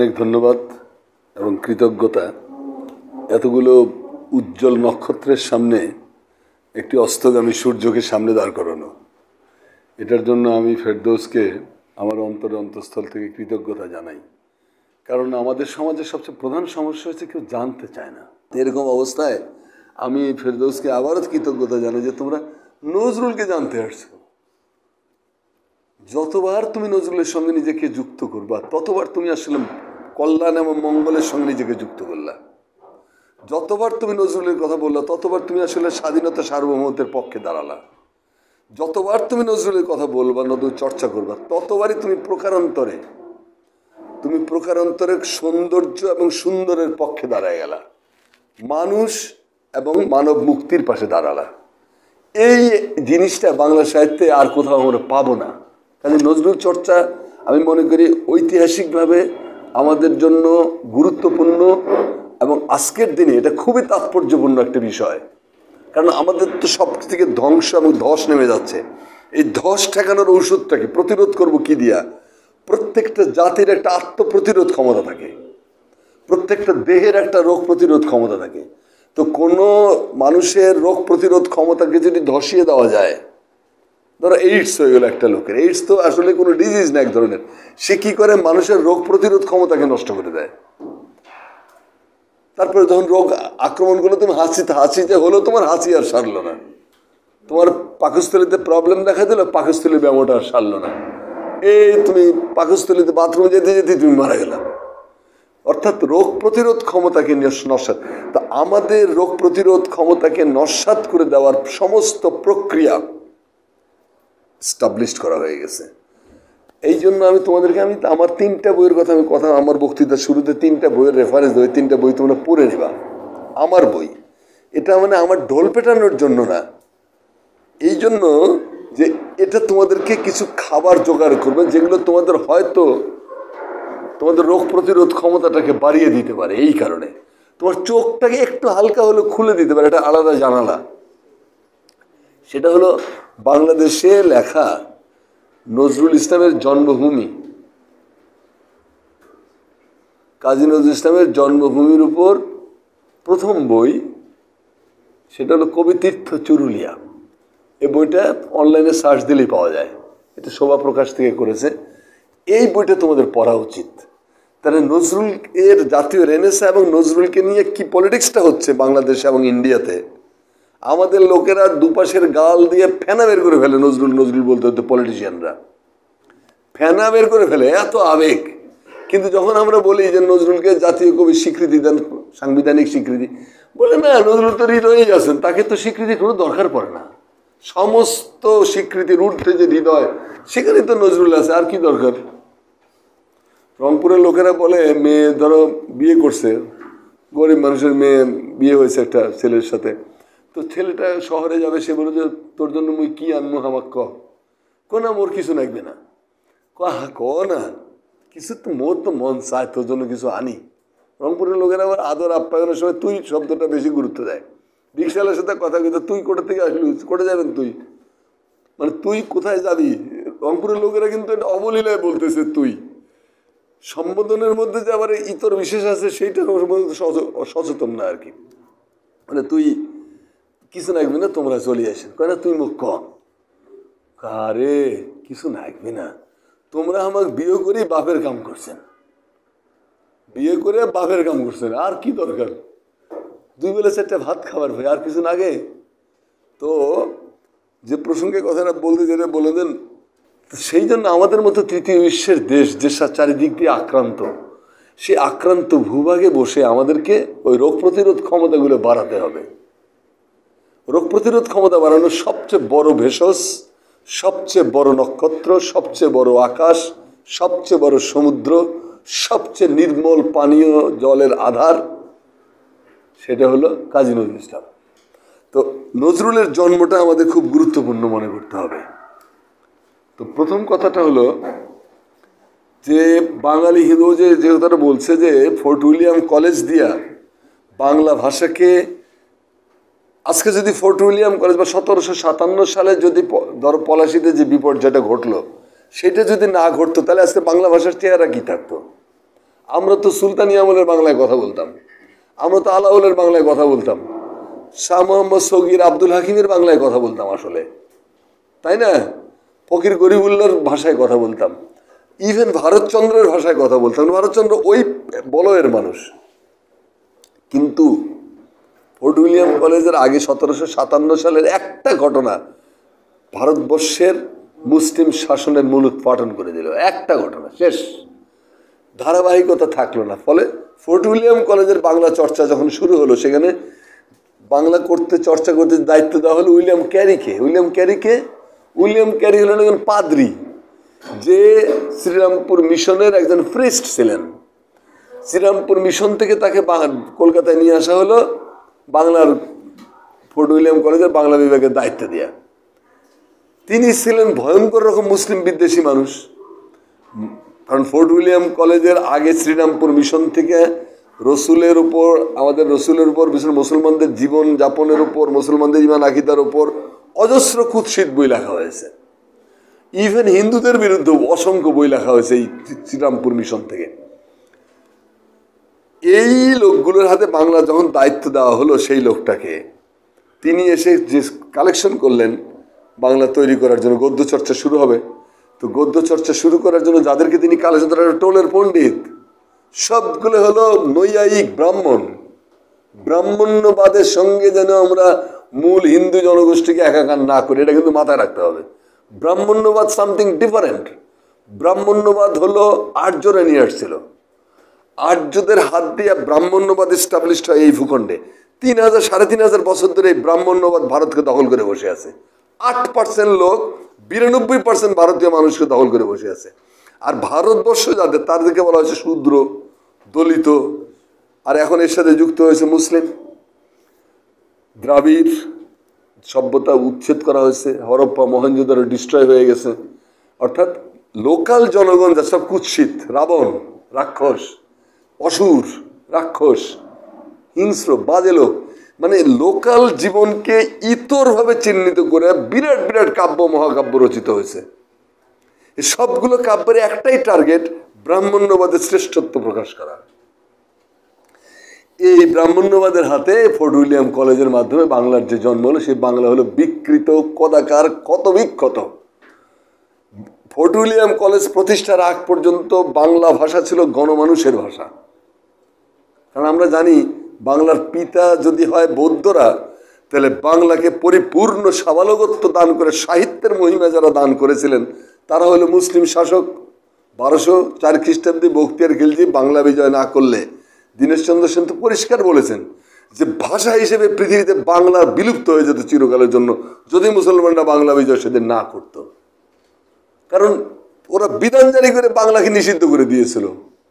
অনেক ধন্যবাদ এবং কৃতজ্ঞতা এতগুলো উজ্জ্বল নক্ষত্রের সামনে একটি অস্তগামী সূর্যকে সামনে দাঁড় করানো এটার জন্য আমি ফেরদৌসকে আমার অন্তরে অন্তঃস্থল থেকে কৃতজ্ঞতা জানাই কারণ আমাদের সমাজের সবচেয়ে প্রধান সমস্যা হচ্ছে কেউ জানতে চায় না এরকম অবস্থায় আমি ফেরদৌসকে আবারও কৃতজ্ঞতা জানাই যে তোমরা নজরুলকে জানতে আসছো যতবার তুমি নজরুলের সঙ্গে নিজেকে যুক্ত করবা ততবার তুমি আসলে কল্যাণ এবং মঙ্গলের সঙ্গে নিজেকে যুক্ত করলা যতবার তুমি নজরুলের কথা বললা ততবার তুমি আসলে স্বাধীনতা সার্বভৌমত্বের পক্ষে দাঁড়ালা যতবার তুমি নজরুলের কথা বলবা নতুন চর্চা করবা ততবারই তুমি প্রকারান্তরে তুমি প্রকারান্তরে সৌন্দর্য এবং সুন্দরের পক্ষে দাঁড়ায় গেলা মানুষ এবং মানব মুক্তির পাশে দাঁড়ালা এই জিনিসটা বাংলা সাহিত্যে আর কোথাও আমরা পাবো না কাজে নজরুল চর্চা আমি মনে করি ঐতিহাসিকভাবে আমাদের জন্য গুরুত্বপূর্ণ এবং আজকের দিনে এটা খুবই তাৎপর্যপূর্ণ একটা বিষয় কারণ আমাদের তো সব থেকে ধ্বংস এবং ধস নেমে যাচ্ছে এই ধস ঠেকানোর ঔষধটাকে প্রতিরোধ করব কি দিয়া প্রত্যেকটা জাতির একটা আত্মপ্রতিরোধ ক্ষমতা থাকে প্রত্যেকটা দেহের একটা রোগ প্রতিরোধ ক্ষমতা থাকে তো কোনো মানুষের রোগ প্রতিরোধ ক্ষমতাকে যদি ধসিয়ে দেওয়া যায় ধরো এইডস হয়ে গেলো একটা লোকের এইডস তো আসলে কোনো ডিজিজ না এক ধরনের সে কী করে মানুষের রোগ প্রতিরোধ ক্ষমতাকে নষ্ট করে দেয় তারপরে যখন রোগ আক্রমণ করলো তুমি হাসি যে হলো তোমার হাসি আর সারলো না তোমার পাকস্থলিতে প্রবলেম দেখা দিল পাকস্থলী ব্যায়ামটা আর সারলো না এই তুমি পাকস্থলিতে বাথরুমে যেতে যেতে তুমি মারা গেলাম অর্থাৎ রোগ প্রতিরোধ ক্ষমতাকে নস্বাত তা আমাদের রোগ প্রতিরোধ ক্ষমতাকে নস্বাত করে দেওয়ার সমস্ত প্রক্রিয়া স্টাবলিশ করা হয়ে গেছে এই জন্য আমি তোমাদেরকে আমি আমার তিনটা বইয়ের কথা আমি কথা আমার বক্তৃতা শুরুতে তিনটা বইয়ের রেফারেন্স দেবো তিনটা বই তোমরা পড়ে নেবা আমার বই এটা মানে আমার ঢোল পেটানোর জন্য না এই জন্য যে এটা তোমাদেরকে কিছু খাবার জোগাড় করবে যেগুলো তোমাদের হয়তো তোমাদের রোগ প্রতিরোধ ক্ষমতাটাকে বাড়িয়ে দিতে পারে এই কারণে তোমার চোখটাকে একটু হালকা হলে খুলে দিতে পারে এটা আলাদা জানালা সেটা হলো বাংলাদেশে লেখা নজরুল ইসলামের জন্মভূমি কাজী নজরুল ইসলামের জন্মভূমির উপর প্রথম বই সেটা হলো কবিতীর্থ চুরুলিয়া এই বইটা অনলাইনে সার্চ দিলেই পাওয়া যায় এটা শোভা প্রকাশ থেকে করেছে এই বইটা তোমাদের পড়া উচিত তাহলে নজরুল এর জাতীয় রেনেসা এবং নজরুলকে নিয়ে কি পলিটিক্সটা হচ্ছে বাংলাদেশে এবং ইন্ডিয়াতে আমাদের লোকেরা দুপাশের গাল দিয়ে ফেনা বের করে ফেলে নজরুল নজরুল বলতে হতো পলিটিশিয়ানরা ফেনা বের করে ফেলে এত আবেগ কিন্তু যখন আমরা বলি যে নজরুলকে জাতীয় কবি স্বীকৃতি দেন সাংবিধানিক স্বীকৃতি বলে না নজরুল তো হৃদয়েই আছেন তাকে তো স্বীকৃতি কোনো দরকার পড়ে না সমস্ত স্বীকৃতির ঊর্ধ্বে যে হৃদয় সেখানে তো নজরুল আছে আর কি দরকার রংপুরের লোকেরা বলে মেয়ে ধরো বিয়ে করছে গরিব মানুষের মেয়ে বিয়ে হয়েছে একটা ছেলের সাথে তো ছেলেটা শহরে যাবে সে বলে যে তোর জন্য মুই কি আনবো আমার ক না মোর কিছু লাগবে না হা ক না কিছু তো মোর তো মন চায় তোর জন্য কিছু আনি রংপুরের লোকেরা আবার আদর আপ্যায়নের সময় তুই শব্দটা বেশি গুরুত্ব দেয় রিক্সাওয়ালার সাথে কথা কিন্তু তুই কোটা থেকে আসলি কোটা যাবেন তুই মানে তুই কোথায় যাবি রংপুরের লোকেরা কিন্তু এটা অবলীলায় বলতেছে তুই সম্বোধনের মধ্যে যে আবার ইতর বিশেষ আছে সেইটা সচেতন না আর কি মানে তুই কিছু লাগবে না তোমরা চলে আসেন কয় না তুই মুখ কম কারে কিছু লাগবে না তোমরা আমাকে বিয়ে করে বাপের কাম করছেন বিয়ে করে বাপের কাম করছেন আর কি দরকার দুই বেলা চারটে ভাত খাবার ভাই আর কিছু আগে তো যে প্রসঙ্গে কথাটা বলতে যেটা বলে দেন সেই জন্য আমাদের মতো তৃতীয় বিশ্বের দেশ যে চারিদিক দিয়ে আক্রান্ত সে আক্রান্ত ভূভাগে বসে আমাদেরকে ওই রোগ প্রতিরোধ ক্ষমতাগুলো বাড়াতে হবে রোগ প্রতিরোধ ক্ষমতা বাড়ানোর সবচেয়ে বড় ভেষজ সবচেয়ে বড় নক্ষত্র সবচেয়ে বড় আকাশ সবচেয়ে বড় সমুদ্র সবচেয়ে নির্মল পানীয় জলের আধার সেটা হলো কাজী নজরুল ইসলাম তো নজরুলের জন্মটা আমাদের খুব গুরুত্বপূর্ণ মনে করতে হবে তো প্রথম কথাটা হলো যে বাঙালি হিন্দু যে যে কথাটা বলছে যে ফোর্ট উইলিয়াম কলেজ দিয়া বাংলা ভাষাকে আজকে যদি ফোর্ট উইলিয়াম কলেজ বা সতেরোশো সাতান্ন সালে যদি ধর পলাশিতে যে বিপর্যয়টা ঘটলো সেটা যদি না ঘটতো তাহলে আজকে বাংলা ভাষার চেহারা কী থাকতো আমরা তো সুলতানি আমলের বাংলায় কথা বলতাম আমরা তো আলাউলের বাংলায় কথা বলতাম শাহ মোহাম্মদ সগির আব্দুল হাকিমের বাংলায় কথা বলতাম আসলে তাই না ফকির গরিবুল্লার ভাষায় কথা বলতাম ইভেন ভারতচন্দ্রের ভাষায় কথা বলতাম ভারতচন্দ্র ওই বলয়ের মানুষ কিন্তু ফোর্ট উইলিয়াম কলেজের আগে সতেরোশো সাতান্ন সালের একটা ঘটনা ভারতবর্ষের মুসলিম শাসনের মূল উৎপাটন করে দিল একটা ঘটনা শেষ ধারাবাহিকতা থাকলো না ফলে ফোর্ট উইলিয়াম কলেজের বাংলা চর্চা যখন শুরু হলো সেখানে বাংলা করতে চর্চা করতে দায়িত্ব দেওয়া হলো উইলিয়াম ক্যারিকে উইলিয়াম ক্যারিকে উইলিয়াম ক্যারি হলেন একজন পাদ্রি যে শ্রীরামপুর মিশনের একজন ফ্রিস্ট ছিলেন শ্রীরামপুর মিশন থেকে তাকে কলকাতায় নিয়ে আসা হলো বাংলার ফোর্ট উইলিয়াম কলেজের বাংলা বিভাগের দায়িত্ব দেয়া তিনি ছিলেন ভয়ঙ্কর রকম মুসলিম বিদ্বেষী মানুষ কারণ ফোর্ট উইলিয়াম কলেজের আগে শ্রীরামপুর মিশন থেকে রসুলের উপর আমাদের রসুলের উপর ভীষণ মুসলমানদের জীবন যাপনের উপর মুসলমানদের জীবন আকিদার উপর অজস্র কুৎসিত বই লেখা হয়েছে ইভেন হিন্দুদের বিরুদ্ধে অসংখ্য বই লেখা হয়েছে এই শ্রীরামপুর মিশন থেকে এই লোকগুলোর হাতে বাংলা যখন দায়িত্ব দেওয়া হলো সেই লোকটাকে তিনি এসে যে কালেকশন করলেন বাংলা তৈরি করার জন্য গদ্য চর্চা শুরু হবে তো গদ্য চর্চা শুরু করার জন্য যাদেরকে তিনি কালেকশন করার টোলের পণ্ডিত সবগুলো হলো নৈয়ায়িক ব্রাহ্মণ ব্রাহ্মণ্যবাদের সঙ্গে যেন আমরা মূল হিন্দু জনগোষ্ঠীকে একাকার না করি এটা কিন্তু মাথায় রাখতে হবে ব্রাহ্মণ্যবাদ সামথিং ডিফারেন্ট ব্রাহ্মণ্যবাদ হলো আর্যরা নিয়ে আসছিল আর্যদের হাত দিয়ে ব্রাহ্মণ্যবাদ এস্টাবলিশড হয় এই ভূখণ্ডে তিন হাজার সাড়ে তিন হাজার বছর ধরে এই ব্রাহ্মণ্যবাদ ভারতকে দখল করে বসে আছে আট পার্সেন্ট লোক বিরানব্বই পার্সেন্ট ভারতীয় মানুষকে দখল করে বসে আছে আর ভারতবর্ষ যাদের তাদেরকে বলা হয়েছে শূদ্র দলিত আর এখন এর সাথে যুক্ত হয়েছে মুসলিম দ্রাবিড় সভ্যতা উচ্ছেদ করা হয়েছে হরপ্পা মহেঞ্জোদারো ডিস্ট্রয় হয়ে গেছে অর্থাৎ লোকাল জনগণ যা সব কুৎসিত রাবণ রাক্ষস অসুর রাক্ষস হিংস্র বাজে লোক মানে লোকাল জীবনকে ইতরভাবে চিহ্নিত করে বিরাট বিরাট কাব্য মহাকাব্য রচিত হয়েছে সবগুলো কাব্যের একটাই টার্গেট ব্রাহ্মণ্যবাদের শ্রেষ্ঠত্ব প্রকাশ করা এই ব্রাহ্মণ্যবাদের হাতে ফোর্ট উইলিয়াম কলেজের মাধ্যমে বাংলার যে জন্ম হলো সেই বাংলা হলো বিকৃত কদাকার ক্ষত বিক্ষত ফোর্ট উইলিয়াম কলেজ প্রতিষ্ঠার আগ পর্যন্ত বাংলা ভাষা ছিল গণমানুষের ভাষা কারণ আমরা জানি বাংলার পিতা যদি হয় বৌদ্ধরা তাহলে বাংলাকে পরিপূর্ণ সাবালগত্ব দান করে সাহিত্যের মহিমা যারা দান করেছিলেন তারা হলো মুসলিম শাসক বারোশো চার খ্রিস্টাব্দে বক্তিয়ার খিলজি বাংলা বিজয় না করলে দীনেশচন্দ্র সেন তো পরিষ্কার বলেছেন যে ভাষা হিসেবে পৃথিবীতে বাংলা বিলুপ্ত হয়ে যেত চিরকালের জন্য যদি মুসলমানরা বাংলা বিজয় সেদিন না করত কারণ ওরা বিধান জারি করে বাংলাকে নিষিদ্ধ করে দিয়েছিল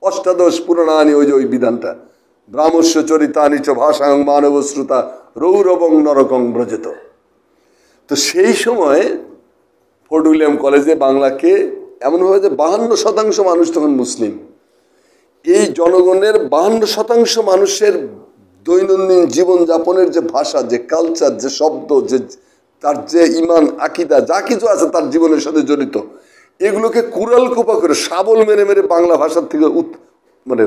অষ্টাদশ আনি ওই যে ওই বিধানটা চরিতা নিচ ভাষা মানব শ্রোতা রৌরবং নরকং ব্রজিত তো সেই সময় ফোর্ট উইলিয়াম কলেজে বাংলাকে এমনভাবে যে বাহান্ন শতাংশ মানুষ তখন মুসলিম এই জনগণের বাহান্ন শতাংশ মানুষের দৈনন্দিন জীবনযাপনের যে ভাষা যে কালচার যে শব্দ যে তার যে ইমান আকিদা যা কিছু আছে তার জীবনের সাথে জড়িত এগুলোকে কুরাল কোপা করে সাবল মেরে মেরে বাংলা ভাষার থেকে মানে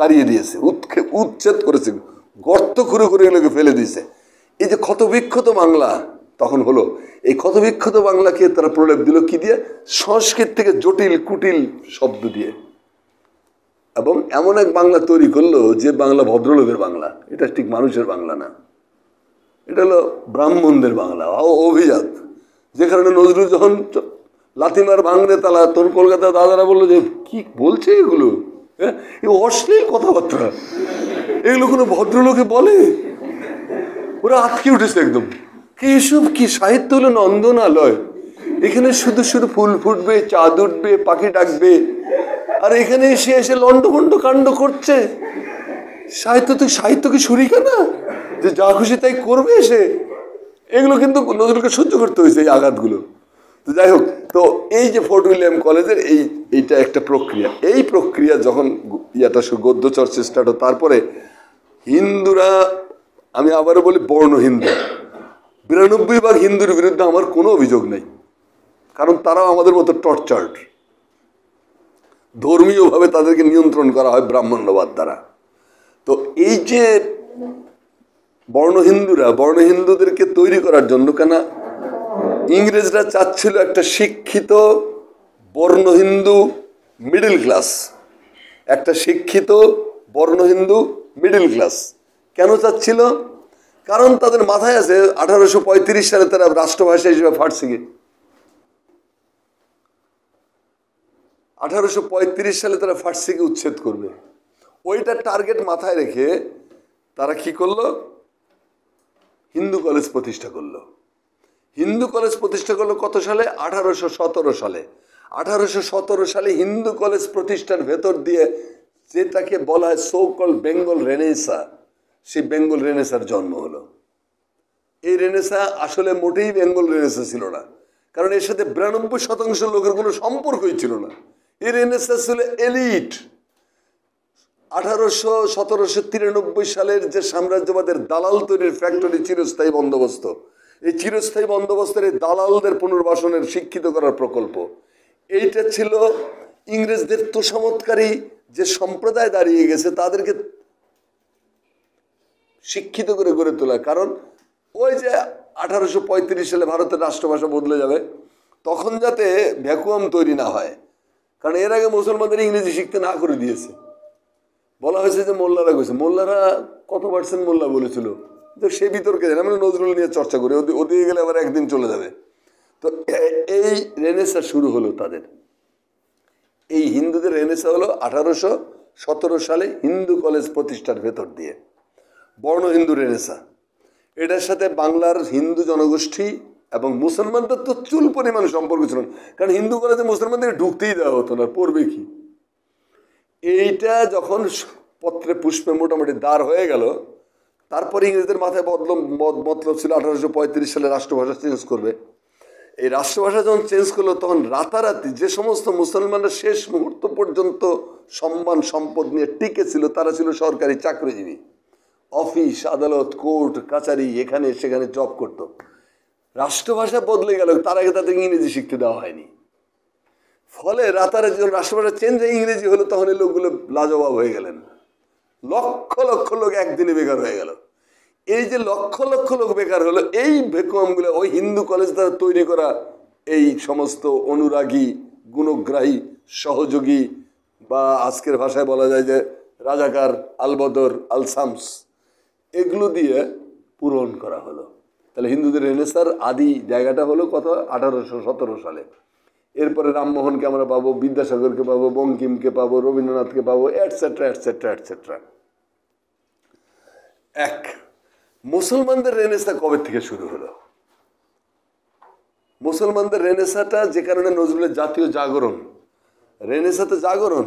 তাড়িয়ে দিয়েছে উৎক্ষে উচ্ছেদ করেছে গর্ত খুঁড়ে খুঁড়ে এগুলোকে ফেলে দিয়েছে এই যে ক্ষতবিক্ষত বাংলা তখন হলো এই ক্ষতবিক্ষত বাংলাকে তারা প্রলেপ দিল কি দিয়ে সংস্কৃত থেকে জটিল কুটিল শব্দ দিয়ে এবং এমন এক বাংলা তৈরি করলো যে বাংলা ভদ্রলোকের বাংলা এটা ঠিক মানুষের বাংলা না এটা হলো ব্রাহ্মণদের বাংলা অভিজাত যে কারণে নজরুল যখন লাতিমার ভাঙড়ে তালা তোর কলকাতা দাদারা বললো যে কি বলছে এগুলো অশ্লীল কথাবার্তা এগুলো কোনো ভদ্রলোকে বলে ওরা আটকে উঠেছে একদম কি এসব কি সাহিত্য হলো নন্দনালয় এখানে শুধু শুধু ফুল ফুটবে চাঁদ উঠবে পাখি ডাকবে আর এখানে এসে এসে লণ্ডভণ্ড কাণ্ড করছে সাহিত্য তো সাহিত্য কি শরিকা না যে যা খুশি তাই করবে সে এগুলো কিন্তু নজরুলকে সহ্য করতে হয়েছে এই আঘাতগুলো তো যাই হোক তো এই যে ফোর্ট উইলিয়াম কলেজের এই এইটা একটা প্রক্রিয়া এই প্রক্রিয়া যখন ইয়াটা গদ্য চর্চা স্টার্ট তারপরে হিন্দুরা আমি আবারও বলি বর্ণ হিন্দু বিরানব্বই ভাগ হিন্দুর বিরুদ্ধে আমার কোনো অভিযোগ নেই কারণ তারাও আমাদের মতো টর্চার্ড ধর্মীয়ভাবে তাদেরকে নিয়ন্ত্রণ করা হয় ব্রাহ্মণ্যবাদ দ্বারা তো এই যে বর্ণ হিন্দুরা বর্ণ হিন্দুদেরকে তৈরি করার জন্য কেনা ইংরেজরা চাচ্ছিল একটা শিক্ষিত বর্ণ হিন্দু মিডিল ক্লাস একটা শিক্ষিত বর্ণ হিন্দু মিডিল ক্লাস কেন চাচ্ছিল কারণ তাদের মাথায় আছে আঠারোশো সালে তারা রাষ্ট্রভাষা হিসেবে ফার্সিকে আঠারোশো পঁয়ত্রিশ সালে তারা ফার্সিকে উচ্ছেদ করবে ওইটা টার্গেট মাথায় রেখে তারা কি করলো হিন্দু কলেজ প্রতিষ্ঠা করলো হিন্দু কলেজ প্রতিষ্ঠা করলো কত সালে আঠারোশো সতেরো সালে আঠারোশো সতেরো সালে হিন্দু কলেজ প্রতিষ্ঠার ভেতর দিয়ে যেটাকে বলা হয় সৌকল বেঙ্গল রেনেসা সেই বেঙ্গল রেনেসার জন্ম হলো এই রেনেসা আসলে মোটেই বেঙ্গল রেনেসা ছিল না কারণ এর সাথে বিরানব্বই শতাংশ লোকের কোনো সম্পর্কই ছিল না এই রেনেসা ছিল এলিট আঠারোশো সতেরোশো তিরানব্বই সালের যে সাম্রাজ্যবাদের দালাল তৈরির ফ্যাক্টরি চিরস্থায়ী বন্দোবস্ত এই চিরস্থায়ী বন্দোবস্তের এই দালালদের পুনর্বাসনের শিক্ষিত করার প্রকল্প এইটা ছিল ইংরেজদের তোষামতকারী যে সম্প্রদায় দাঁড়িয়ে গেছে তাদেরকে শিক্ষিত করে গড়ে তোলা কারণ ওই যে আঠারোশো সালে ভারতের রাষ্ট্রভাষা বদলে যাবে তখন যাতে ভ্যাকুয়াম তৈরি না হয় কারণ এর আগে মুসলমানদের ইংরেজি শিখতে না করে দিয়েছে বলা হয়েছে যে মোল্লারা গেছে মোল্লারা কত পার্সেন্ট মোল্লা বলেছিল তো সে বিতর্কে যায় আমরা নজরুল নিয়ে চর্চা করি ওদিকে গেলে আবার একদিন চলে যাবে তো এই রেনেসা শুরু হলো তাদের এই হিন্দুদের রেনেসা হলো আঠারোশো সতেরো সালে হিন্দু কলেজ প্রতিষ্ঠার ভেতর দিয়ে বর্ণ হিন্দু রেনেসা এটার সাথে বাংলার হিন্দু জনগোষ্ঠী এবং মুসলমানদের তো চুল পরিমাণ সম্পর্ক ছিল কারণ হিন্দু কলেজে মুসলমানদের ঢুকতেই দেওয়া হতো না পড়বে কি এইটা যখন পত্রে পুষ্পে মোটামুটি দাঁড় হয়ে গেল তারপরে ইংরেজদের মাথায় বদল মতলব ছিল আঠারোশো পঁয়ত্রিশ সালে রাষ্ট্রভাষা চেঞ্জ করবে এই রাষ্ট্রভাষা যখন চেঞ্জ করলো তখন রাতারাতি যে সমস্ত মুসলমানরা শেষ মুহূর্ত পর্যন্ত সম্মান সম্পদ নিয়ে টিকে ছিল তারা ছিল সরকারি চাকরিজীবী অফিস আদালত কোর্ট কাছারি এখানে সেখানে জব করত রাষ্ট্রভাষা বদলে গেল তার আগে তাদের ইংরেজি শিখতে দেওয়া হয়নি ফলে রাতারাতি যখন রাষ্ট্রভাষা চেঞ্জ হয়ে ইংরেজি হলো তখন এই লোকগুলো লাজবাব হয়ে গেলেন লক্ষ লক্ষ লোক একদিনে বেকার হয়ে গেল এই যে লক্ষ লক্ষ লোক বেকার হলো এই ভেকুয়ামগুলো ওই হিন্দু কলেজ দ্বারা তৈরি করা এই সমস্ত অনুরাগী গুণগ্রাহী সহযোগী বা আজকের ভাষায় বলা যায় যে রাজাকার আলবদর আলসামস এগুলো দিয়ে পূরণ করা হলো তাহলে হিন্দুদের রেনেসার আদি জায়গাটা হলো কত আঠারোশো সতেরো সালে এরপরে রামমোহনকে আমরা পাবো বিদ্যাসাগরকে পাবো বঙ্কিমকে পাবো রবীন্দ্রনাথকে পাবো অ্যাটসেট্রা অ্যাটসেট্রা অ্যাটসেট্রা এক মুসলমানদের রেনেসা কবে থেকে শুরু হলো মুসলমানদের রেনেসাটা যে কারণে নজরুলের জাতীয় জাগরণ রেনেসাতে জাগরণ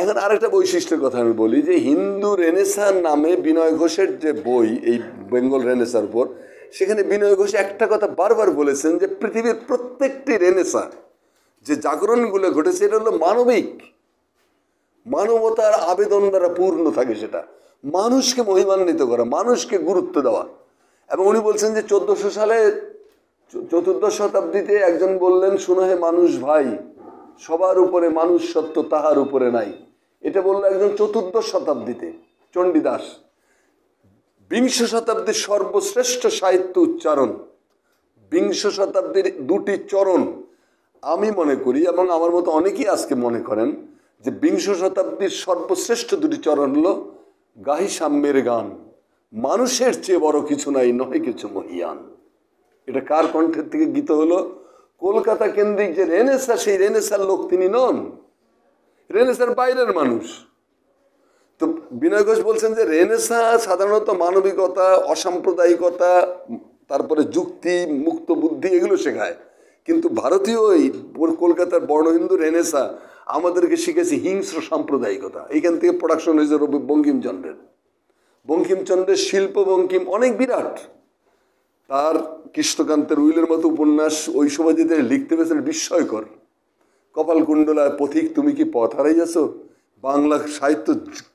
এখন আরেকটা বৈশিষ্ট্যের কথা আমি বলি যে হিন্দু রেনেসা নামে বিনয় ঘোষের যে বই এই বেঙ্গল রেনেসার উপর সেখানে বিনয় ঘোষ একটা কথা বারবার বলেছেন যে পৃথিবীর প্রত্যেকটি রেনেসার যে জাগরণগুলো ঘটেছে এটা হলো মানবিক মানবতার আবেদন দ্বারা পূর্ণ থাকে সেটা মানুষকে মহিমান্বিত করা মানুষকে গুরুত্ব দেওয়া এবং উনি বলছেন যে চোদ্দশো সালে চতুর্দশ শতাব্দীতে একজন বললেন শুনো মানুষ ভাই সবার উপরে মানুষ সত্য তাহার উপরে নাই এটা বললো একজন চতুর্দশ শতাব্দীতে চণ্ডীদাস বিংশ শতাব্দীর সর্বশ্রেষ্ঠ সাহিত্য উচ্চারণ বিংশ শতাব্দীর দুটি চরণ আমি মনে করি এবং আমার মতো অনেকেই আজকে মনে করেন যে বিংশ শতাব্দীর সর্বশ্রেষ্ঠ দুটি চরণ হল গাহি সাম্যের গান মানুষের চেয়ে বড় কিছু নাই নহে কিছু মহিয়ান এটা কার কণ্ঠের থেকে গীত হলো কলকাতা কেন্দ্রিক যে রেনেসা সেই রেনেসার লোক তিনি নন রেনেসার বাইরের মানুষ তো বিনয় ঘোষ বলছেন যে রেনেসা সাধারণত মানবিকতা অসাম্প্রদায়িকতা তারপরে যুক্তি মুক্ত বুদ্ধি এগুলো শেখায় কিন্তু ভারতীয় এই কলকাতার বর্ণ হিন্দু রেনেসা আমাদেরকে শিখেছে হিংস্র সাম্প্রদায়িকতা এখান থেকে প্রোডাকশন হয়েছে রবি বঙ্কিমচন্দ্রের বঙ্কিমচন্দ্রের শিল্প বঙ্কিম অনেক বিরাট তার কৃষ্ণকান্তের উইলের মতো উপন্যাস ওই সময় যে লিখতে পেরেছেন বিস্ময়কর কপালকুণ্ডলায় পথিক তুমি কি পথ হারাই যাচ্ছ বাংলা সাহিত্য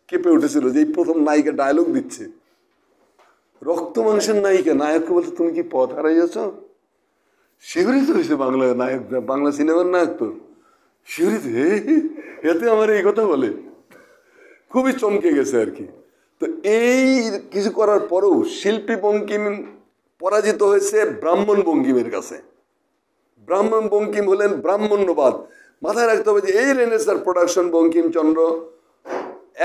কেঁপে উঠেছিল যে এই প্রথম নায়িকা ডায়লগ দিচ্ছে রক্ত মাংসের নায়িকা নায়ককে বলছে তুমি কি পথ হারাইয়াছ শিহরিত হয়েছে বাংলা নায়ক বাংলা সিনেমার নায়ক তো শিহরিত হে এতে আমার এই কথা বলে খুবই চমকে গেছে আর কি তো এই কিছু করার পরেও শিল্পী বঙ্কিম পরাজিত হয়েছে ব্রাহ্মণ বঙ্কিমের কাছে ব্রাহ্মণ বঙ্কিম হলেন ব্রাহ্মণ্যবাদ মাথায় রাখতে হবে যে এই রেনেসার প্রোডাকশন বঙ্কিমচন্দ্র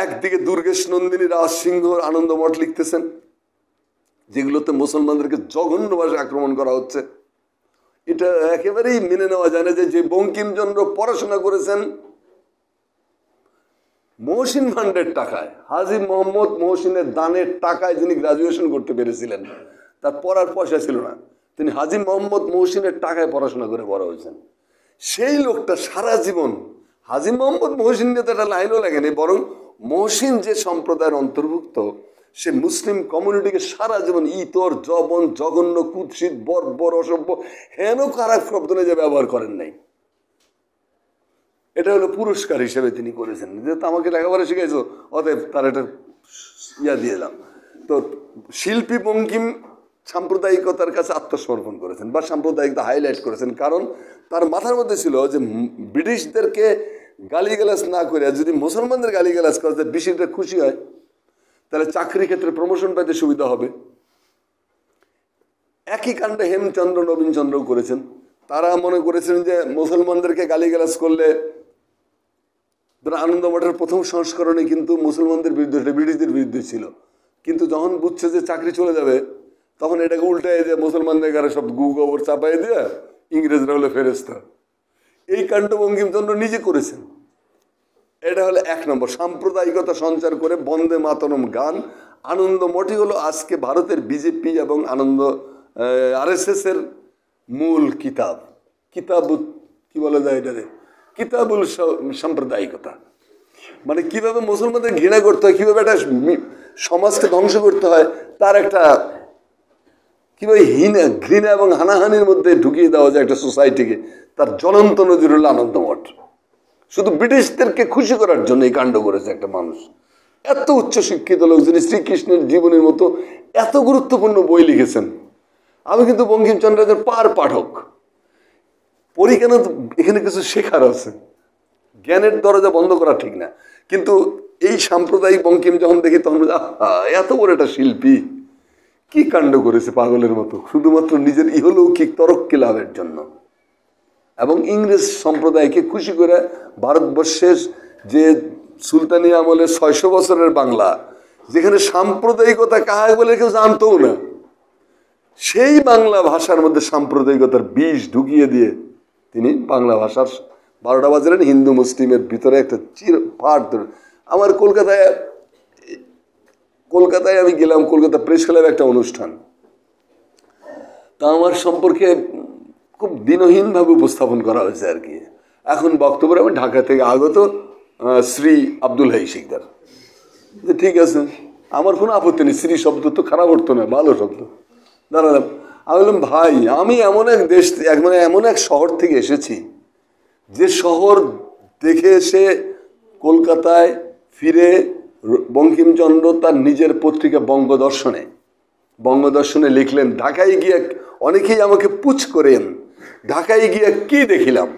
একদিকে দুর্গেশ নন্দিনী রাজসিংহ আনন্দমঠ লিখতেছেন যেগুলোতে মুসলমানদেরকে জঘন্য আক্রমণ করা হচ্ছে এটা একেবারেই মেনে নেওয়া যায় না যে যে বঙ্কিমচন্দ্র পড়াশোনা করেছেন মহসিন ফান্ডের টাকায় হাজি মোহাম্মদ মহসিনের দানের টাকায় যিনি গ্রাজুয়েশন করতে পেরেছিলেন তার পড়ার পয়সা ছিল না তিনি হাজি মোহাম্মদ মহসিনের টাকায় পড়াশোনা করে বড় হয়েছেন সেই লোকটা সারা জীবন হাজি মোহাম্মদ মহসিন নিয়ে তো একটা লাইনও লাগেনি বরং মহসিন যে সম্প্রদায়ের অন্তর্ভুক্ত সে মুসলিম কমিউনিটিকে সারা জীবন ইতর জবন জঘন্য কুৎসিত বর অসভ্য হেন কারাক শব্দনে যে ব্যবহার করেন নাই এটা হলো পুরস্কার হিসেবে তিনি করেছেন যে আমাকে লেখাপড়া শিখেছ অতএব তার একটা ইয়া দিয়ে দিলাম তো শিল্পী বঙ্কিম সাম্প্রদায়িকতার কাছে আত্মসমর্পণ করেছেন বা সাম্প্রদায়িকতা হাইলাইট করেছেন কারণ তার মাথার মধ্যে ছিল যে ব্রিটিশদেরকে গালিগালাজ না করে যদি মুসলমানদের গালিগালাজ করে তাহলে বিশিটা খুশি হয় তাহলে চাকরি ক্ষেত্রে প্রমোশন পাইতে সুবিধা হবে একই কাণ্ড হেমচন্দ্র নবীনচন্দ্র করেছেন তারা মনে করেছেন যে মুসলমানদেরকে গালিগালাজ করলে আনন্দ মঠের প্রথম সংস্করণে কিন্তু মুসলমানদের বিরুদ্ধে ব্রিটিশদের বিরুদ্ধে ছিল কিন্তু যখন বুঝছে যে চাকরি চলে যাবে তখন এটাকে উল্টায় যে মুসলমানদের গারে সব গু গোবর চাপাই দিয়ে ইংরেজরা হলে ফেরেস্তা এই কাণ্ড বঙ্কিমচন্দ্র নিজে করেছেন এটা হলো এক নম্বর সাম্প্রদায়িকতা সঞ্চার করে বন্দে মাতরম গান আনন্দমঠই হলো আজকে ভারতের বিজেপি এবং আনন্দ আরএসএসের মূল কিতাব কিতাব কি বলা যায় এটাতে কিতাবুল সাম্প্রদায়িকতা মানে কিভাবে মুসলমানদের ঘৃণা করতে হয় কীভাবে একটা সমাজকে ধ্বংস করতে হয় তার একটা এই হীনা ঘৃণা এবং হানাহানির মধ্যে ঢুকিয়ে দেওয়া যায় একটা সোসাইটিকে তার জ্বলন্ত নজির হল মঠ শুধু ব্রিটিশদেরকে খুশি করার জন্য এই কাণ্ড করেছে একটা মানুষ এত উচ্চশিক্ষিত লোক যিনি শ্রীকৃষ্ণের জীবনের মতো এত গুরুত্বপূর্ণ বই লিখেছেন আমি কিন্তু বঙ্কিমচন্দ্রের পার পাঠক পড়ি কেন এখানে কিছু শেখার আছে জ্ঞানের দরজা বন্ধ করা ঠিক না কিন্তু এই সাম্প্রদায়িক বঙ্কিম যখন দেখি তখন এত বড় একটা শিল্পী কি কাণ্ড করেছে পাগলের মতো শুধুমাত্র নিজের ইহলৌকিক তরক্কি লাভের জন্য এবং ইংরেজ সম্প্রদায়কে খুশি করে ভারতবর্ষের যে সুলতানি আমলে ছয়শো বছরের বাংলা যেখানে সাম্প্রদায়িকতা কাহা বলে কেউ জানতও না সেই বাংলা ভাষার মধ্যে সাম্প্রদায়িকতার বিষ ঢুকিয়ে দিয়ে তিনি বাংলা ভাষার বারোটা বাজারেন হিন্দু মুসলিমের ভিতরে একটা চির পাঠ আমার কলকাতায় কলকাতায় আমি গেলাম কলকাতা প্রেস ক্লাবে একটা অনুষ্ঠান তা আমার সম্পর্কে খুব দিনহীনভাবে উপস্থাপন করা হয়েছে আর কি এখন বক্তব্য আমি ঢাকা থেকে আগত শ্রী আব্দুল হাই শিকদার ঠিক আছে আমার কোনো আপত্তি নেই শ্রী শব্দ তো খারাপ হতো নয় ভালো শব্দ দাঁড়ালাম আমি বললাম ভাই আমি এমন এক দেশ এক মানে এমন এক শহর থেকে এসেছি যে শহর দেখে এসে কলকাতায় ফিরে বঙ্কিমচন্দ্র তার নিজের পত্রিকা বঙ্গদর্শনে বঙ্গদর্শনে লিখলেন ঢাকায় গিয়ে অনেকেই আমাকে পুচ করেন ঢাকায় গিয়ে কি দেখিলাম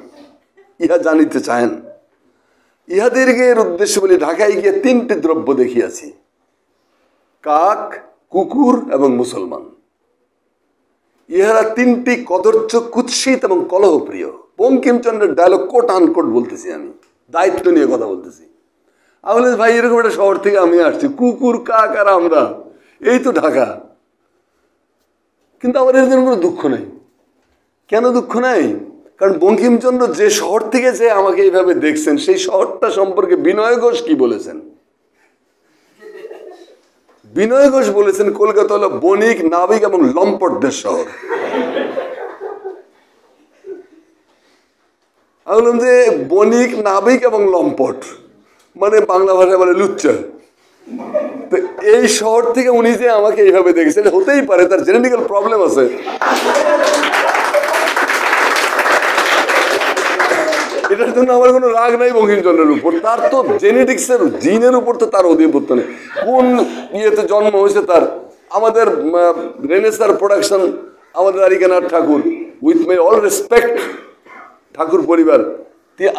ইহা জানিতে চাহেন ইহাদেরকে এর উদ্দেশ্য বলি ঢাকায় গিয়ে তিনটি দ্রব্য দেখিয়াছি কাক কুকুর এবং মুসলমান ইহারা তিনটি কদর্য কুৎসিত এবং কলহপ্রিয় বঙ্কিমচন্দ্রের ডায়লগ কোট আনকোট বলতেছি আমি দায়িত্ব নিয়ে কথা বলতেছি আমি বললাম ভাই এরকম একটা শহর থেকে আমি আসছি কুকুর কাক আর আমরা এই তো ঢাকা কিন্তু আমার এর কোনো দুঃখ নাই কেন দুঃখ নাই কারণ বঙ্কিমচন্দ্র যে শহর থেকে যে আমাকে এইভাবে দেখছেন সেই শহরটা সম্পর্কে বিনয় ঘোষ কি বলেছেন বিনয় ঘোষ বলেছেন কলকাতা হলো বণিক নাবিক এবং লম্পটদের শহর আমি বললাম যে বণিক নাবিক এবং লম্পট মানে বাংলা ভাষায় বলে মানে লুচ্চা তো এই শহর থেকে উনি যে আমাকে এইভাবে দেখেছে এটা হতেই পারে তার জেনেটিক্যাল প্রবলেম আছে এটার জন্য আমার কোনো রাগ নাই বঙ্কিমচন্দ্রের উপর তার তো জেনেটিক্সের জিনের উপর তো তার অধিপত্য নেই কোন ইয়েতে জন্ম হয়েছে তার আমাদের রেনেসার প্রোডাকশন আমাদের আরিকানাথ Tagore with my all respect Tagore পরিবার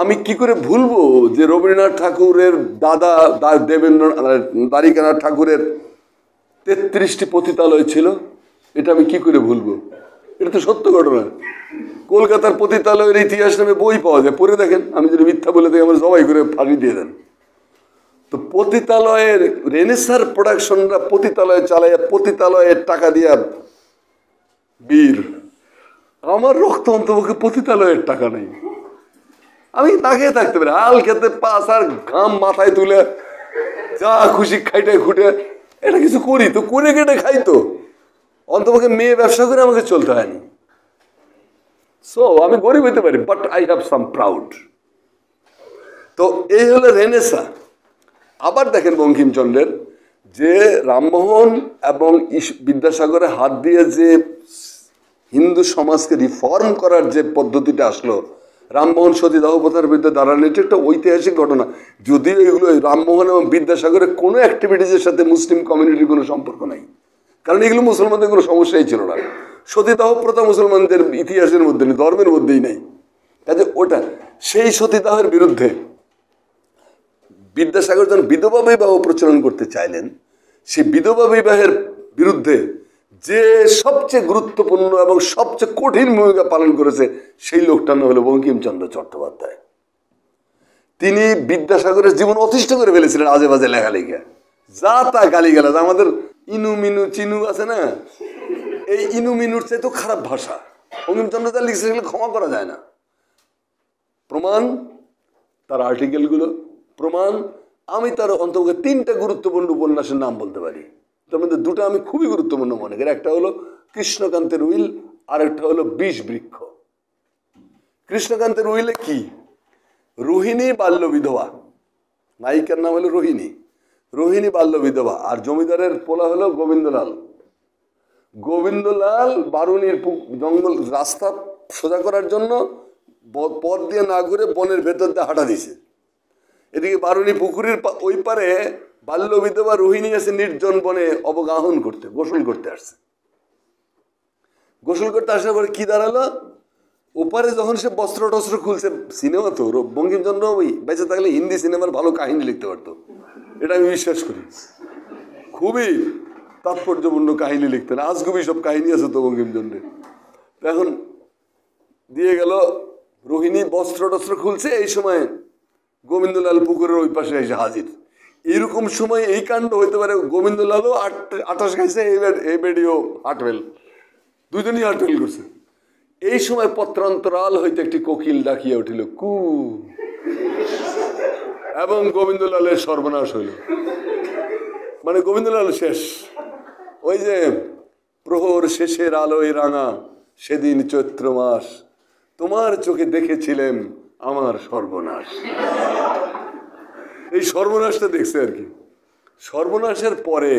আমি কি করে ভুলবো যে রবীন্দ্রনাথ ঠাকুরের দাদা দেবেন্দ্রনাথ দ্বারিকানাথ ঠাকুরের তেত্রিশটি পতিতালয় ছিল এটা আমি কি করে ভুলবো এটা তো সত্য ঘটনা কলকাতার পতিতালয়ের ইতিহাস নামে বই পাওয়া যায় পড়ে দেখেন আমি যদি মিথ্যা বলে দেখি আমার সবাই করে ফাঁকি দিয়ে দেন তো পতিতালয়ের রেনেসার প্রোডাকশনরা পতিতালয়ে চালাইয়া পতিতালয়ের টাকা দিয়া বীর আমার রক্ত অন্তবকে পতিতালয়ের টাকা নেই আমি তাকে থাকতে পারি আল খেতে পাস আর ঘাম মাথায় তুলে যা খুশি খাইটে খুঁটে এটা কিছু করি তো করে কেটে খাই তো অন্তপক্ষে মেয়ে ব্যবসা করে আমাকে চলতে হয়নি সো আমি গরিব হইতে পারি but I have some proud তো এই হলো রেনেসা আবার দেখেন বঙ্কিমচন্দ্রের যে রামমোহন এবং বিদ্যাসাগরে হাত দিয়ে যে হিন্দু সমাজকে রিফর্ম করার যে পদ্ধতিটা আসলো রামমোহন সতী দাহপথার বিরুদ্ধে দাঁড়ানো এটা একটা ঐতিহাসিক ঘটনা যদিও এগুলো রামমোহন এবং বিদ্যাসাগরের কোনো অ্যাক্টিভিটিজের সাথে মুসলিম কমিউনিটির কোনো সম্পর্ক নাই কারণ এগুলো মুসলমানদের কোনো সমস্যাই ছিল না সতীদাহ প্রথা মুসলমানদের ইতিহাসের মধ্যে নেই ধর্মের মধ্যেই নেই কাজে ওটা সেই সতীদাহের বিরুদ্ধে বিদ্যাসাগর যখন বিধবা বিবাহ প্রচলন করতে চাইলেন সেই বিধবা বিবাহের বিরুদ্ধে যে সবচেয়ে গুরুত্বপূর্ণ এবং সবচেয়ে কঠিন ভূমিকা পালন করেছে সেই লোকটার নাম হলো বঙ্কিমচন্দ্র চট্টোপাধ্যায় তিনি বিদ্যাসাগরের জীবন অতিষ্ঠ করে ফেলেছিলেন আজে বাজে লেখালেখা যা তা গালি গালাজ আমাদের ইনু মিনু চিনু আছে না এই ইনু মিনুর চেয়ে তো খারাপ ভাষা বঙ্কিমচন্দ্র যা লিখছে সেগুলো ক্ষমা করা যায় না প্রমাণ তার আর্টিকেলগুলো প্রমাণ আমি তার অন্তর্গত তিনটা গুরুত্বপূর্ণ উপন্যাসের নাম বলতে পারি তার মধ্যে দুটো আমি খুবই গুরুত্বপূর্ণ মনে করি একটা হলো কৃষ্ণকান্তের উইল আর একটা হলো বিষ বৃক্ষ কৃষ্ণকান্তের উইলে কি রোহিণী বাল্য বিধবা নায়িকার নাম হলো রোহিণী রোহিণী বাল্য বিধবা আর জমিদারের পোলা হলো গোবিন্দলাল গোবিন্দলাল বারুণীর জঙ্গল রাস্তা সোজা করার জন্য পথ দিয়ে না ঘুরে বনের ভেতর দিয়ে হাঁটা দিছে এদিকে বারুণী পুকুরের ওই পারে বাল্য বিধবা রোহিণী আছে নির্জন বনে অবগাহন করতে গোসল করতে আসছে গোসল করতে আসার পরে কি দাঁড়ালো ওপারে যখন সে বস্ত্র টস্ত্র খুলছে সিনেমা তো বঙ্কিমচন্দ্র ওই বেঁচে থাকলে হিন্দি সিনেমার ভালো কাহিনী লিখতে পারতো এটা আমি বিশ্বাস করি খুবই তাৎপর্যপূর্ণ কাহিনী লিখতেন আজগুবি সব কাহিনী আছে তো বঙ্কিমচন্দ্রের এখন দিয়ে গেল রোহিণী বস্ত্র টস্ত্র খুলছে এই সময় গোবিন্দলাল পুকুরের ওই পাশে এসে হাজির এরকম সময় এই কাণ্ড হইতে পারে গোবিন্দলালও আট আঠাশ খাইছে এই বেডিও আট দুজনই আট করছে এই সময় পত্রান্তরাল হইতে একটি কোকিল ডাকিয়া উঠিল কু এবং গোবিন্দলালের সর্বনাশ হইল মানে গোবিন্দলাল শেষ ওই যে প্রহর শেষের আলোয় রাঙা সেদিন চৈত্র মাস তোমার চোখে দেখেছিলেন আমার সর্বনাশ এই সর্বনাশটা দেখছে আর কি সর্বনাশের পরে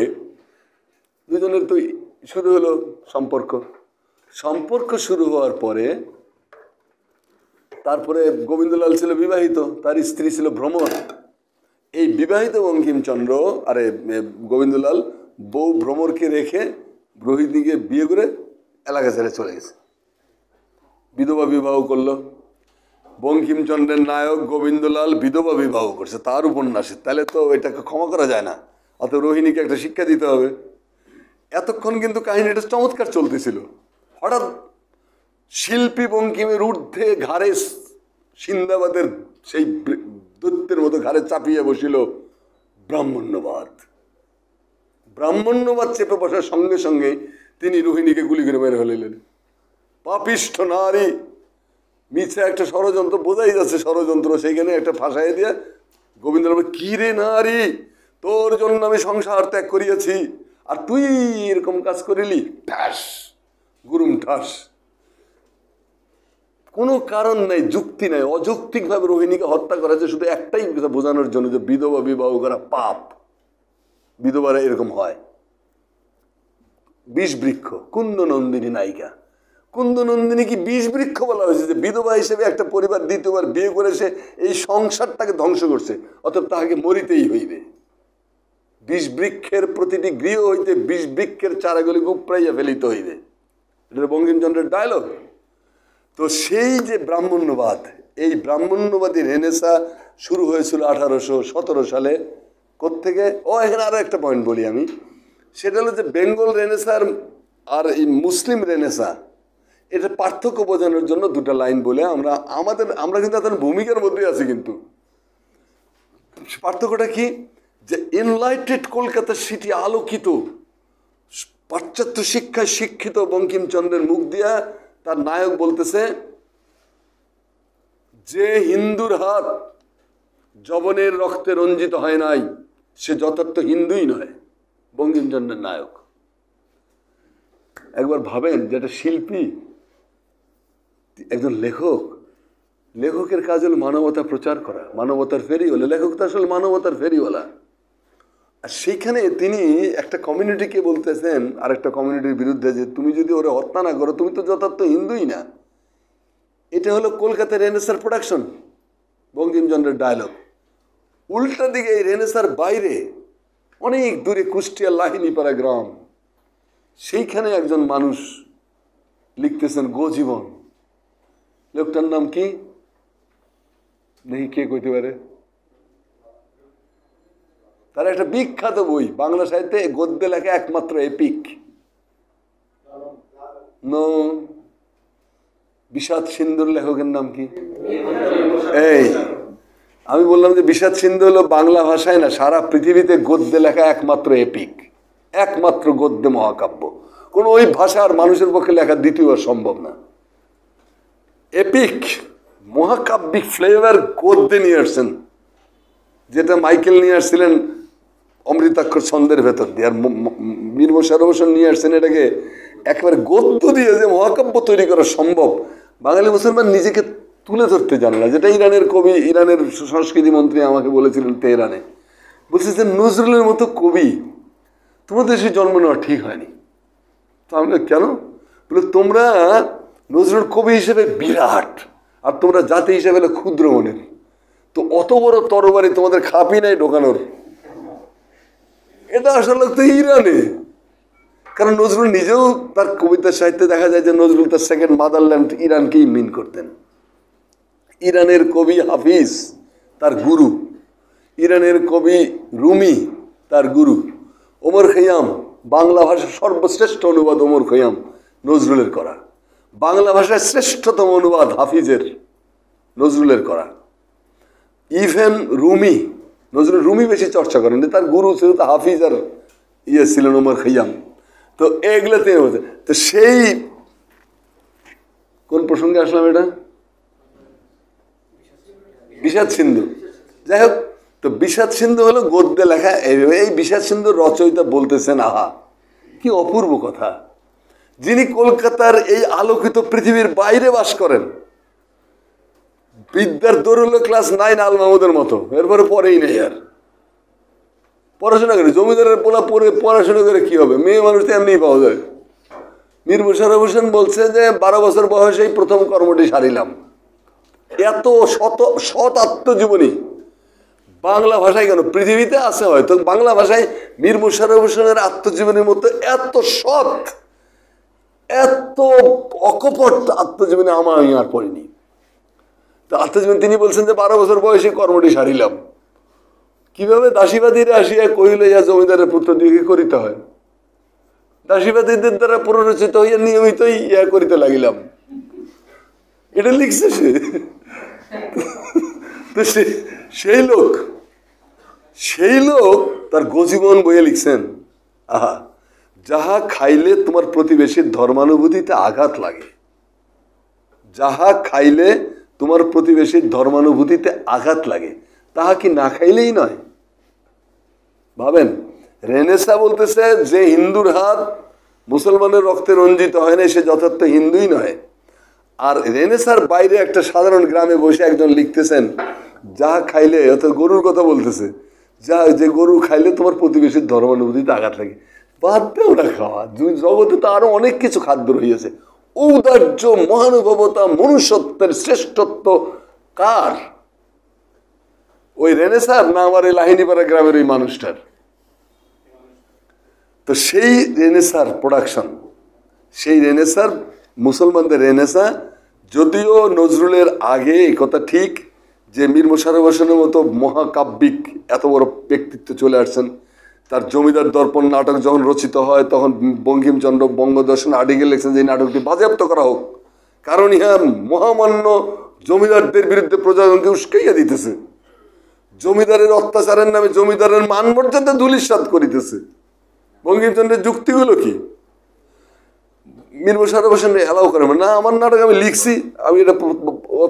দুজনের তো শুরু হলো সম্পর্ক সম্পর্ক শুরু হওয়ার পরে তারপরে গোবিন্দলাল ছিল বিবাহিত তার স্ত্রী ছিল ভ্রমণ এই বিবাহিত বঙ্কিমচন্দ্র আরে গোবিন্দলাল বউ ভ্রমরকে রেখে রোহিণীকে বিয়ে করে এলাকা ছেড়ে চলে গেছে বিধবা বিবাহ করলো বঙ্কিমচন্দ্রের নায়ক গোবিন্দলাল বিধবা বিবাহ করছে তার উপন্যাসে তাহলে তো এটাকে ক্ষমা করা যায় না অত রোহিণীকে একটা শিক্ষা দিতে হবে এতক্ষণ কিন্তু কাহিনীটা চমৎকার চলতেছিল হঠাৎ শিল্পী বঙ্কিমের ঊর্ধ্বে ঘাড়ে সিন্দাবাদের সেই দৈত্যের মতো ঘাড়ে চাপিয়ে বসিল ব্রাহ্মণ্যবাদ ব্রাহ্মণ্যবাদ চেপে বসার সঙ্গে সঙ্গে তিনি রোহিণীকে গুলি করে বের হলেন পাপিষ্ঠ নারী মিথ্যা একটা ষড়যন্ত্র বোঝাই যাচ্ছে ষড়যন্ত্র সেইখানে একটা ফাঁসাই দিয়ে গোবিন্দ কিরে রে তোর জন্য আমি সংসার ত্যাগ করিয়াছি আর তুই এরকম কাজ করিলি ঠাস গুরুম ঠাস কোনো কারণ নাই যুক্তি নাই অযৌক্তিকভাবে রোহিণীকে হত্যা করা যে শুধু একটাই কথা বোঝানোর জন্য যে বিধবা বিবাহ করা পাপ বিধবারা এরকম হয় বিষ বৃক্ষ কুন্দ নন্দিনী নায়িকা কি বিষ বৃক্ষ বলা হয়েছে যে বিধবা হিসেবে একটা পরিবার দ্বিতীয়বার বিয়ে করে সে এই সংসারটাকে ধ্বংস করছে অতএব তাহাকে মরিতেই হইবে বিষ বৃক্ষের প্রতিটি গৃহ হইতে বিষ বৃক্ষের চারাগুলি গুপ্রাইয়া ফেলিতে হইবে এটা বঙ্কিমচন্দ্রের ডায়লগ তো সেই যে ব্রাহ্মণ্যবাদ এই ব্রাহ্মণ্যবাদী রেনেসা শুরু হয়েছিল আঠারোশো সতেরো সালে কোত্থেকে ও এখানে আরও একটা পয়েন্ট বলি আমি সেটা হলো যে বেঙ্গল রেনেসার আর এই মুসলিম রেনেসা এটা পার্থক্য বোঝানোর জন্য দুটা লাইন বলে আমরা আমাদের আমরা কিন্তু তাদের ভূমিকার মধ্যে আছি কিন্তু পার্থক্যটা কি যে এনলাইটেড কলকাতা সিটি আলোকিত পাশ্চাত্য শিক্ষায় শিক্ষিত বঙ্কিমচন্দ্রের মুখ দিয়া তার নায়ক বলতেছে যে হিন্দুর হাত জবনের রক্তে রঞ্জিত হয় নাই সে যথার্থ হিন্দুই নয় বঙ্কিমচন্দ্রের নায়ক একবার ভাবেন যেটা শিল্পী একজন লেখক লেখকের কাজ হল মানবতা প্রচার করা মানবতার ফেরিওয়ালা লেখক তো আসলে মানবতার ফেরিওয়ালা আর সেইখানে তিনি একটা কমিউনিটিকে বলতেছেন আর একটা কমিউনিটির বিরুদ্ধে যে তুমি যদি ওরা হত্যা না করো তুমি তো যথার্থ হিন্দুই না এটা হলো কলকাতার রেনেসার প্রোডাকশন বঙ্কিমচন্দ্রের ডায়লগ উল্টা দিকে এই রেনেসার বাইরে অনেক দূরে কুষ্টিয়া লাহিনীপাড়া গ্রাম সেইখানে একজন মানুষ লিখতেছেন গোজীবন লোকটার নাম কি নেই কে কইতে পারে তার একটা বিখ্যাত বই বাংলা সাহিত্যে গদ্যে লেখা একমাত্র এপিক বিষাদ সিন্ধুর লেখকের নাম কি এই আমি বললাম যে বিষাদ সিন্ধু হলো বাংলা ভাষায় না সারা পৃথিবীতে গদ্যে লেখা একমাত্র এপিক একমাত্র গদ্যে মহাকাব্য কোন ওই ভাষার মানুষের পক্ষে লেখা দ্বিতীয় সম্ভব না এপিক মহাকাব্যিক ফ্লেভার গদ্যে নিয়ে আসছেন যেটা মাইকেল নিয়ে আসছিলেন অমৃতাক্ষর ছন্দের ভেতর দিয়ে আর মীর মোশার অবসর নিয়ে আসছেন এটাকে একবার গদ্য দিয়ে যে মহাকাব্য তৈরি করা সম্ভব বাঙালি মুসলমান নিজেকে তুলে ধরতে জানে না যেটা ইরানের কবি ইরানের সংস্কৃতি মন্ত্রী আমাকে বলেছিলেন তেহরানে বলছে যে নজরুলের মতো কবি তোমাদের সে জন্ম নেওয়া ঠিক হয়নি তো আমরা কেন বলে তোমরা নজরুল কবি হিসেবে বিরাট আর তোমরা জাতি হিসেবে হলে ক্ষুদ্র মনের তো অত বড় তরবারি তোমাদের খাপি নাই ঢোকানোর এটা আসলে লাগতো ইরানে কারণ নজরুল নিজেও তার কবিতা সাহিত্যে দেখা যায় যে নজরুল তার সেকেন্ড মাদারল্যান্ড ইরানকেই মিন করতেন ইরানের কবি হাফিজ তার গুরু ইরানের কবি রুমি তার গুরু ওমর খৈয়াম বাংলা ভাষার সর্বশ্রেষ্ঠ অনুবাদ ওমর খৈয়াম নজরুলের করা বাংলা ভাষায় শ্রেষ্ঠতম অনুবাদ হাফিজের নজরুলের করা ইভেন রুমি নজরুল রুমি বেশি চর্চা করেন তার গুরু ছিল তো হাফিজ আর ইয়ে ছিলেন ওমর খৈয়াম তো এগুলোতে তো সেই কোন প্রসঙ্গে আসলাম এটা বিষাদ সিন্ধু যাই হোক তো বিষাদ সিন্ধু হলো গদ্যে লেখা এই বিষাদ সিন্ধু রচয়িতা বলতেছেন আহা কি অপূর্ব কথা যিনি কলকাতার এই আলোকিত পৃথিবীর বাইরে বাস করেন বিদ্যার দৌড়ল ক্লাস নাইন আল মাহমুদের মতো এরপরে পরেই নেই আর পড়াশোনা করে জমিদারের পোলা পড়ে পড়াশোনা করে কি হবে মেয়ে মানুষ তো এমনি পাওয়া যায় মীর মুশারফ হোসেন বলছে যে বারো বছর বয়সেই প্রথম কর্মটি সারিলাম এত শত শত আত্মজীবনী বাংলা ভাষায় কেন পৃথিবীতে আছে হয়তো বাংলা ভাষায় মীর মুশারফ হোসেনের আত্মজীবনীর মতো এত সৎ এত অকপট আত্মজীবনে আমার আমি আর পড়িনি তো আত্মজীবনে তিনি বলছেন যে বারো বছর বয়সে কর্মটি সারিলাম কিভাবে দাসীবাদীরা আসিয়া কহিল ইয়া জমিদারের পুত্র দিয়ে করিতে হয় দাসীবাদীদের দ্বারা পুনরচিত হইয়া নিয়মিতই ইয়া করিতে লাগিলাম এটা লিখছে সে তো সে সেই লোক সেই লোক তার গোজীবন বইয়ে লিখছেন আহা যাহা খাইলে তোমার প্রতিবেশীর ধর্মানুভূতিতে আঘাত লাগে যাহা খাইলে তোমার প্রতিবেশীর ধর্মানুভূতিতে আঘাত লাগে তাহা কি না খাইলেই নয় ভাবেন রেনেসা বলতেছে যে হিন্দুর হাত মুসলমানের রক্তে রঞ্জিত হয় না সে যথার্থ হিন্দুই নয় আর রেনেসার বাইরে একটা সাধারণ গ্রামে বসে একজন লিখতেছেন যাহা খাইলে অর্থাৎ গরুর কথা বলতেছে যা যে গরু খাইলে তোমার প্রতিবেশীর ধর্মানুভূতিতে আঘাত লাগে বাদ না খাওয়া দুই জগতে তো আরো অনেক কিছু খাদ্য রয়েছে ঔদার্য মহানুভবতা মনুষ্যত্বের শ্রেষ্ঠত্ব কার ওই রেনেসার না আমার এই লাহিনীপাড়া গ্রামের ওই মানুষটার তো সেই রেনেসার প্রোডাকশন সেই রেনেসার মুসলমানদের রেনেসা যদিও নজরুলের আগে এই কথা ঠিক যে মীর মোশারফ হোসেনের মতো মহাকাব্যিক এত বড় ব্যক্তিত্ব চলে আসছেন তার জমিদার দর্পণ নাটক যখন রচিত হয় তখন বঙ্কিমচন্দ্র বঙ্গদর্শন আর্টিকেল লিখছেন যে নাটকটি বাজেয়াপ্ত করা হোক কারণ ইহা মহামান্য জমিদারদের বিরুদ্ধে প্রজাজনকে উস্কাইয়া দিতেছে জমিদারের অত্যাচারের নামে জমিদারের মান মর্যাদা ধুলিস্বাদ করিতেছে বঙ্কিমচন্দ্রের যুক্তিগুলো কি মীর মোশারফ হোসেন অ্যালাউ করে না আমার নাটক আমি লিখছি আমি এটা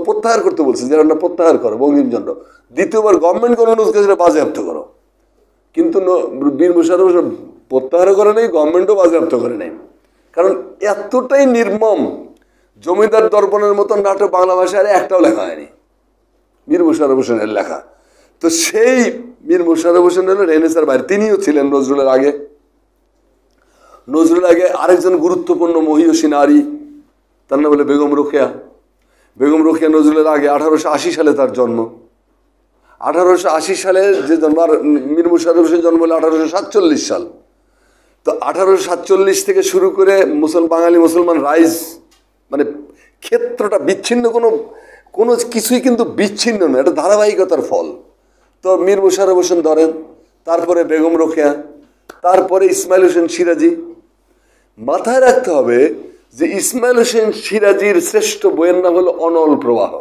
প্রত্যাহার করতে বলছি যে প্রত্যাহার করো বঙ্কিমচন্দ্র দ্বিতীয়বার গভর্নমেন্ট অনুরোধ বাজেয়াপ্ত করো কিন্তু বীর মুশারফ প্রত্যাহার করে নেই গভর্নমেন্টও বাজেয়াপ্ত করে নেই কারণ এতটাই নির্মম জমিদার দর্পণের মতো নাটক বাংলা ভাষায় একটাও লেখা হয়নি মীর মুশারফ হোসেনের লেখা তো সেই মীর মুশারফ হোসেন হলেন রেনেসার বাইরে তিনিও ছিলেন নজরুলের আগে নজরুল আগে আরেকজন গুরুত্বপূর্ণ মহিষী নারী তার নাম হলো বেগম রোকেয়া বেগম রোকেয়া নজরুলের আগে আঠারোশো আশি সালে তার জন্ম আঠারোশো আশি সালে যে জন্ম মীর মুশারফ হোসেন জন্ম হলো আঠারোশো সাতচল্লিশ সাল তো আঠারোশো সাতচল্লিশ থেকে শুরু করে মুসল বাঙালি মুসলমান রাইজ মানে ক্ষেত্রটা বিচ্ছিন্ন কোনো কোনো কিছুই কিন্তু বিচ্ছিন্ন নয় এটা ধারাবাহিকতার ফল তো মীর মুশারফ হোসেন ধরেন তারপরে বেগম রোকেয়া তারপরে ইসমাইল হোসেন সিরাজি মাথায় রাখতে হবে যে ইসমাইল হোসেন সিরাজির শ্রেষ্ঠ বইয়ের নাম হলো অনল প্রবাহ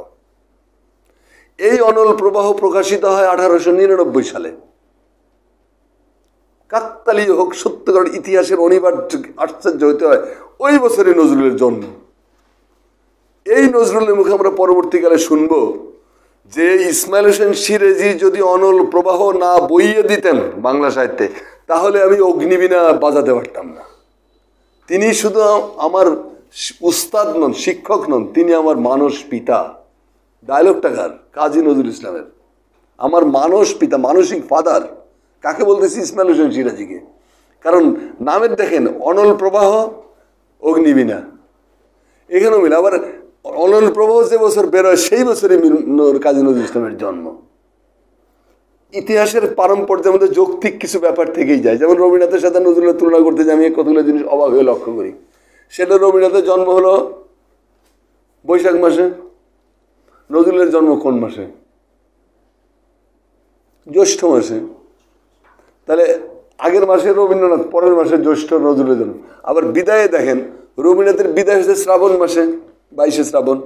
এই অনল প্রবাহ প্রকাশিত হয় আঠারোশো নিরানব্বই সালে কাকতালীয় হোক সত্যগড় ইতিহাসের অনিবার্য আশ্চর্য হইতে হয় ওই বছরে নজরুলের জন্ম এই নজরুলের মুখে আমরা পরবর্তীকালে শুনব যে ইসমাইল হোসেন সিরেজি যদি অনল প্রবাহ না বইয়ে দিতেন বাংলা সাহিত্যে তাহলে আমি অগ্নিবীণা বাজাতে পারতাম না তিনি শুধু আমার উস্তাদ নন শিক্ষক নন তিনি আমার মানস পিতা ডায়লগটা কার কাজী নজরুল ইসলামের আমার মানস পিতা মানসিক ফাদার কাকে বলতেছি ইসমাইল হোসেন সিরাজিকে কারণ নামের দেখেন অনল প্রবাহ অগ্নিবীণা এখানেও মিল আবার অনল প্রবাহ যে বছর বেরোয় সেই বছরই কাজী নজরুল ইসলামের জন্ম ইতিহাসের পারম্পর্যের মধ্যে যৌক্তিক কিছু ব্যাপার থেকেই যায় যেমন রবীন্দ্রনাথের সাথে নজরুলের তুলনা করতে যে আমি কতগুলো জিনিস অবাক হয়ে লক্ষ্য করি সেটা রবীন্দ্রনাথের জন্ম হলো বৈশাখ মাসে নজরুলের জন্ম কোন মাসে জ্যৈষ্ঠ মাসে তাহলে আগের মাসে রবীন্দ্রনাথ পরের মাসে জ্যৈষ্ঠ নজরুলের জন্ম আবার বিদায়ে দেখেন রবীন্দ্রনাথের বিদায় হচ্ছে শ্রাবণ মাসে বাইশে শ্রাবণ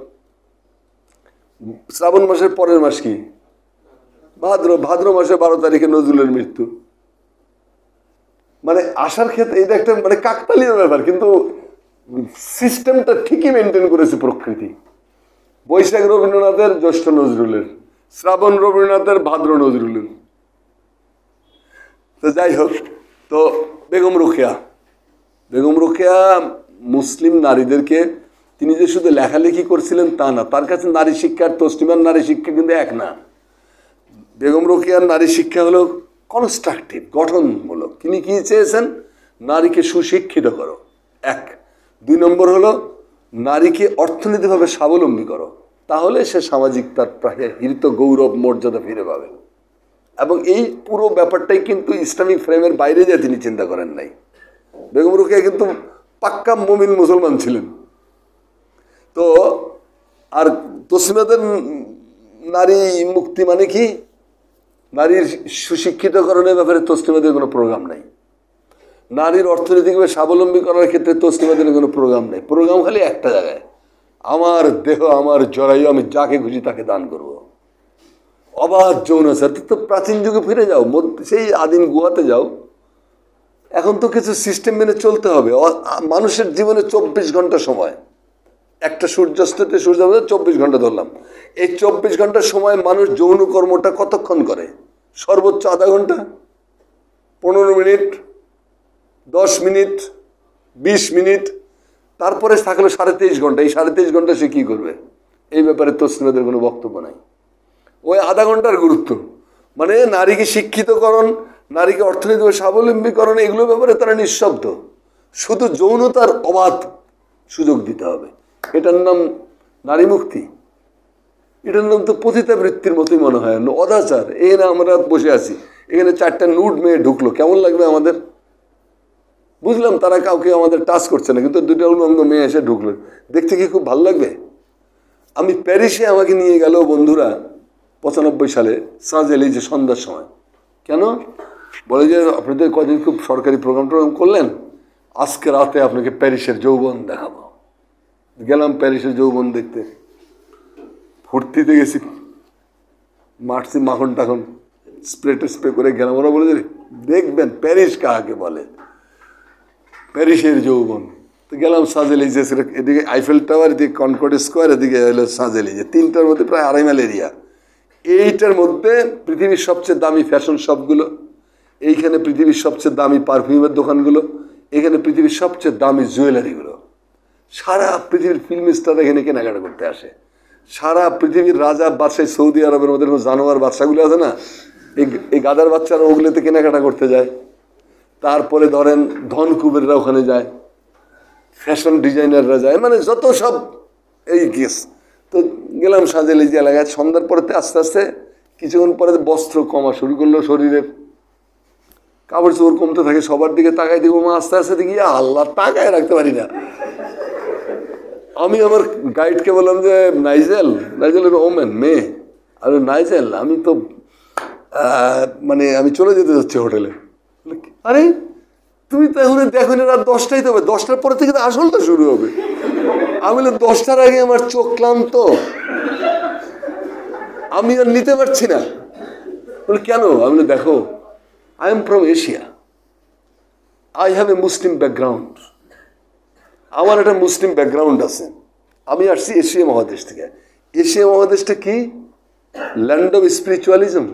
শ্রাবণ মাসের পরের মাস কি ভাদ্র ভাদ্র মাসে বারো তারিখে নজরুলের মৃত্যু মানে আসার ক্ষেত্রে এটা একটা মানে কাকতালীয় ব্যাপার কিন্তু সিস্টেমটা ঠিকই মেনটেন করেছে প্রকৃতি বৈশাখ রবীন্দ্রনাথের জ্যৈষ্ঠ নজরুলের শ্রাবণ রবীন্দ্রনাথের ভাদ্র নজরুলের তো যাই হোক তো বেগম রুখিয়া বেগম রুখিয়া মুসলিম নারীদেরকে তিনি যে শুধু লেখালেখি করছিলেন তা না তার কাছে নারী শিক্ষার তসলিমার নারী শিক্ষা কিন্তু এক না বেগম রোকেয়ার নারী শিক্ষা হলো কনস্ট্রাকটিভ গঠনমূলক তিনি কী চেয়েছেন নারীকে সুশিক্ষিত করো এক দুই নম্বর হলো নারীকে অর্থনৈতিকভাবে স্বাবলম্বী করো তাহলে সে সামাজিক তার হৃত গৌরব মর্যাদা ফিরে পাবে এবং এই পুরো ব্যাপারটাই কিন্তু ইসলামিক ফ্রেমের বাইরে যা তিনি চিন্তা করেন নাই বেগম রুকিয়া কিন্তু পাক্কা মমিন মুসলমান ছিলেন তো আর তসিমাদের নারী মুক্তি মানে কি নারীর সুশিক্ষিতকরণের ব্যাপারে তসলিমাদের কোনো প্রোগ্রাম নাই নারীর অর্থনৈতিকভাবে স্বাবলম্বী করার ক্ষেত্রে দিনের কোনো প্রোগ্রাম নেই প্রোগ্রাম খালি একটা জায়গায় আমার দেহ আমার জরায়ু আমি যাকে খুশি তাকে দান করব। অবাধ যৌনচার তো প্রাচীন যুগে ফিরে যাও সেই আদিম গুয়াতে যাও এখন তো কিছু সিস্টেম মেনে চলতে হবে মানুষের জীবনে চব্বিশ ঘন্টা সময় একটা সূর্যাস্ততে সূর্যাস্ত চব্বিশ ঘন্টা ধরলাম এই চব্বিশ ঘন্টা সময় মানুষ যৌন কর্মটা কতক্ষণ করে সর্বোচ্চ আধা ঘন্টা পনেরো মিনিট দশ মিনিট বিশ মিনিট তারপরে থাকলো সাড়ে তেইশ ঘন্টা এই সাড়ে তেইশ ঘন্টা সে কী করবে এই ব্যাপারে তসলিমাদের কোনো বক্তব্য নাই ওই আধা ঘন্টার গুরুত্ব মানে নারীকে শিক্ষিতকরণ নারীকে অর্থনৈতিক স্বাবলম্বীকরণ এগুলো ব্যাপারে তারা নিঃশব্দ শুধু যৌনতার অবাধ সুযোগ দিতে হবে এটার নাম নারী মুক্তি এটার নাম তো পতিতাবৃত্তির মতোই মনে হয় অদাচার এই না আমরা বসে আছি এখানে চারটা নুড মেয়ে ঢুকলো কেমন লাগবে আমাদের বুঝলাম তারা কাউকে আমাদের টাচ করছে না কিন্তু দুটো উলঙ্গ মেয়ে এসে ঢুকলো দেখতে কি খুব ভালো লাগবে আমি প্যারিসে আমাকে নিয়ে গেল বন্ধুরা পঁচানব্বই সালে এলি যে সন্ধ্যার সময় কেন বলে যে আপনাদের কদিন খুব সরকারি প্রোগ্রাম টোগ্রাম করলেন আজকে রাতে আপনাকে প্যারিসের যৌবন দেখাবো গেলাম প্যারিসের যৌবন দেখতে ফুর্তিতে গেছি মারছি মাখন টাখন স্প্রে স্প্রে করে গেলাম ওরা বলে দেখবেন প্যারিস কাকে বলে প্যারিসের যৌবন তো গেলাম সাজেলিজে এদিকে আইফেল টাওয়ার এদিকে কনকর্ড স্কোয়ার এদিকে এলো হলো যে তিনটার মধ্যে প্রায় আড়াই মাইল এরিয়া এইটার মধ্যে পৃথিবীর সবচেয়ে দামি ফ্যাশন শপগুলো এইখানে পৃথিবীর সবচেয়ে দামি পারফিউমের দোকানগুলো এখানে পৃথিবীর সবচেয়ে দামি জুয়েলারিগুলো সারা পৃথিবীর ফিল্ম স্টার এখানে কেনাকাটা করতে আসে সারা পৃথিবীর রাজা বাদশাহ সৌদি আরবের মধ্যে জানোয়ার বাদশাগুলো আছে না এই গাদার বাচ্চারা ওগুলোতে কেনাকাটা করতে যায় তারপরে ধরেন ধন কুবেররা ওখানে যায় ফ্যাশন ডিজাইনাররা যায় মানে যত সব এই কেস তো গেলাম সাজেলি যে এলাকায় সন্ধ্যার পরেতে আস্তে আস্তে কিছুক্ষণ পরে বস্ত্র কমা শুরু করলো শরীরের কাপড় চোপড় কমতে থাকে সবার দিকে তাকাই দিব মা আস্তে আস্তে দেখি আল্লাহ তাকায় রাখতে পারি না আমি আমার গাইডকে বললাম যে নাইজেল নাইজেল ওমেন মেয়ে আর নাইজেল আমি তো মানে আমি চলে যেতে যাচ্ছি হোটেলে আরে তুমি তো এখন দেখো রাত দশটাই তো হবে দশটার পরে থেকে তো আসলটা শুরু হবে আমি বলে দশটার আগে আমার চোখ ক্লান্ত আমি আর নিতে পারছি না বলে কেন আমি দেখো I am from Asia I have a Muslim background আমার একটা মুসলিম ব্যাকগ্রাউন্ড আছে আমি আসছি এশিয়া মহাদেশ থেকে এশিয়া মহাদেশটা কি ল্যান্ড অফ স্পিরিচুয়ালিজম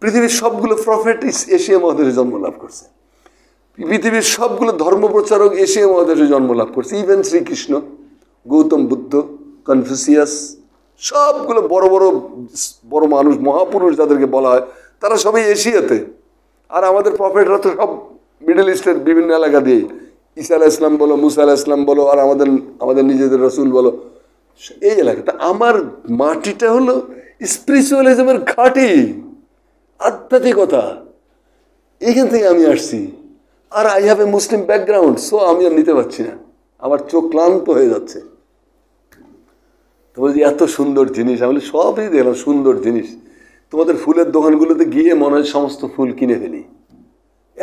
পৃথিবীর সবগুলো প্রফেট এশিয়া মহাদেশে জন্ম লাভ করছে পৃথিবীর সবগুলো ধর্মপ্রচারক এশিয়া মহাদেশে জন্ম লাভ করছে ইভেন শ্রীকৃষ্ণ গৌতম বুদ্ধ কনফুসিয়াস সবগুলো বড় বড় বড় মানুষ মহাপুরুষ যাদেরকে বলা হয় তারা সবাই এশিয়াতে আর আমাদের প্রফেটরা তো সব মিডল ইস্টের বিভিন্ন এলাকা দিয়ে ঈসা আলাহ ইসলাম বলো মুসা আলাহ ইসলাম বলো আর আমাদের আমাদের নিজেদের রসুল বলো এই এলাকাটা আমার মাটিটা হলো স্পিরিচুয়ালিজমের ঘাটি আধ্যাত্মিকতা এখান থেকে আমি আসছি আর I have a Muslim background so আমি আর নিতে পারছি না আমার চোখ ক্লান্ত হয়ে যাচ্ছে তোমার যে এত সুন্দর জিনিস আমি সবই দেখলাম সুন্দর জিনিস তোমাদের ফুলের দোকানগুলোতে গিয়ে মনে হয় সমস্ত ফুল কিনে ফেলি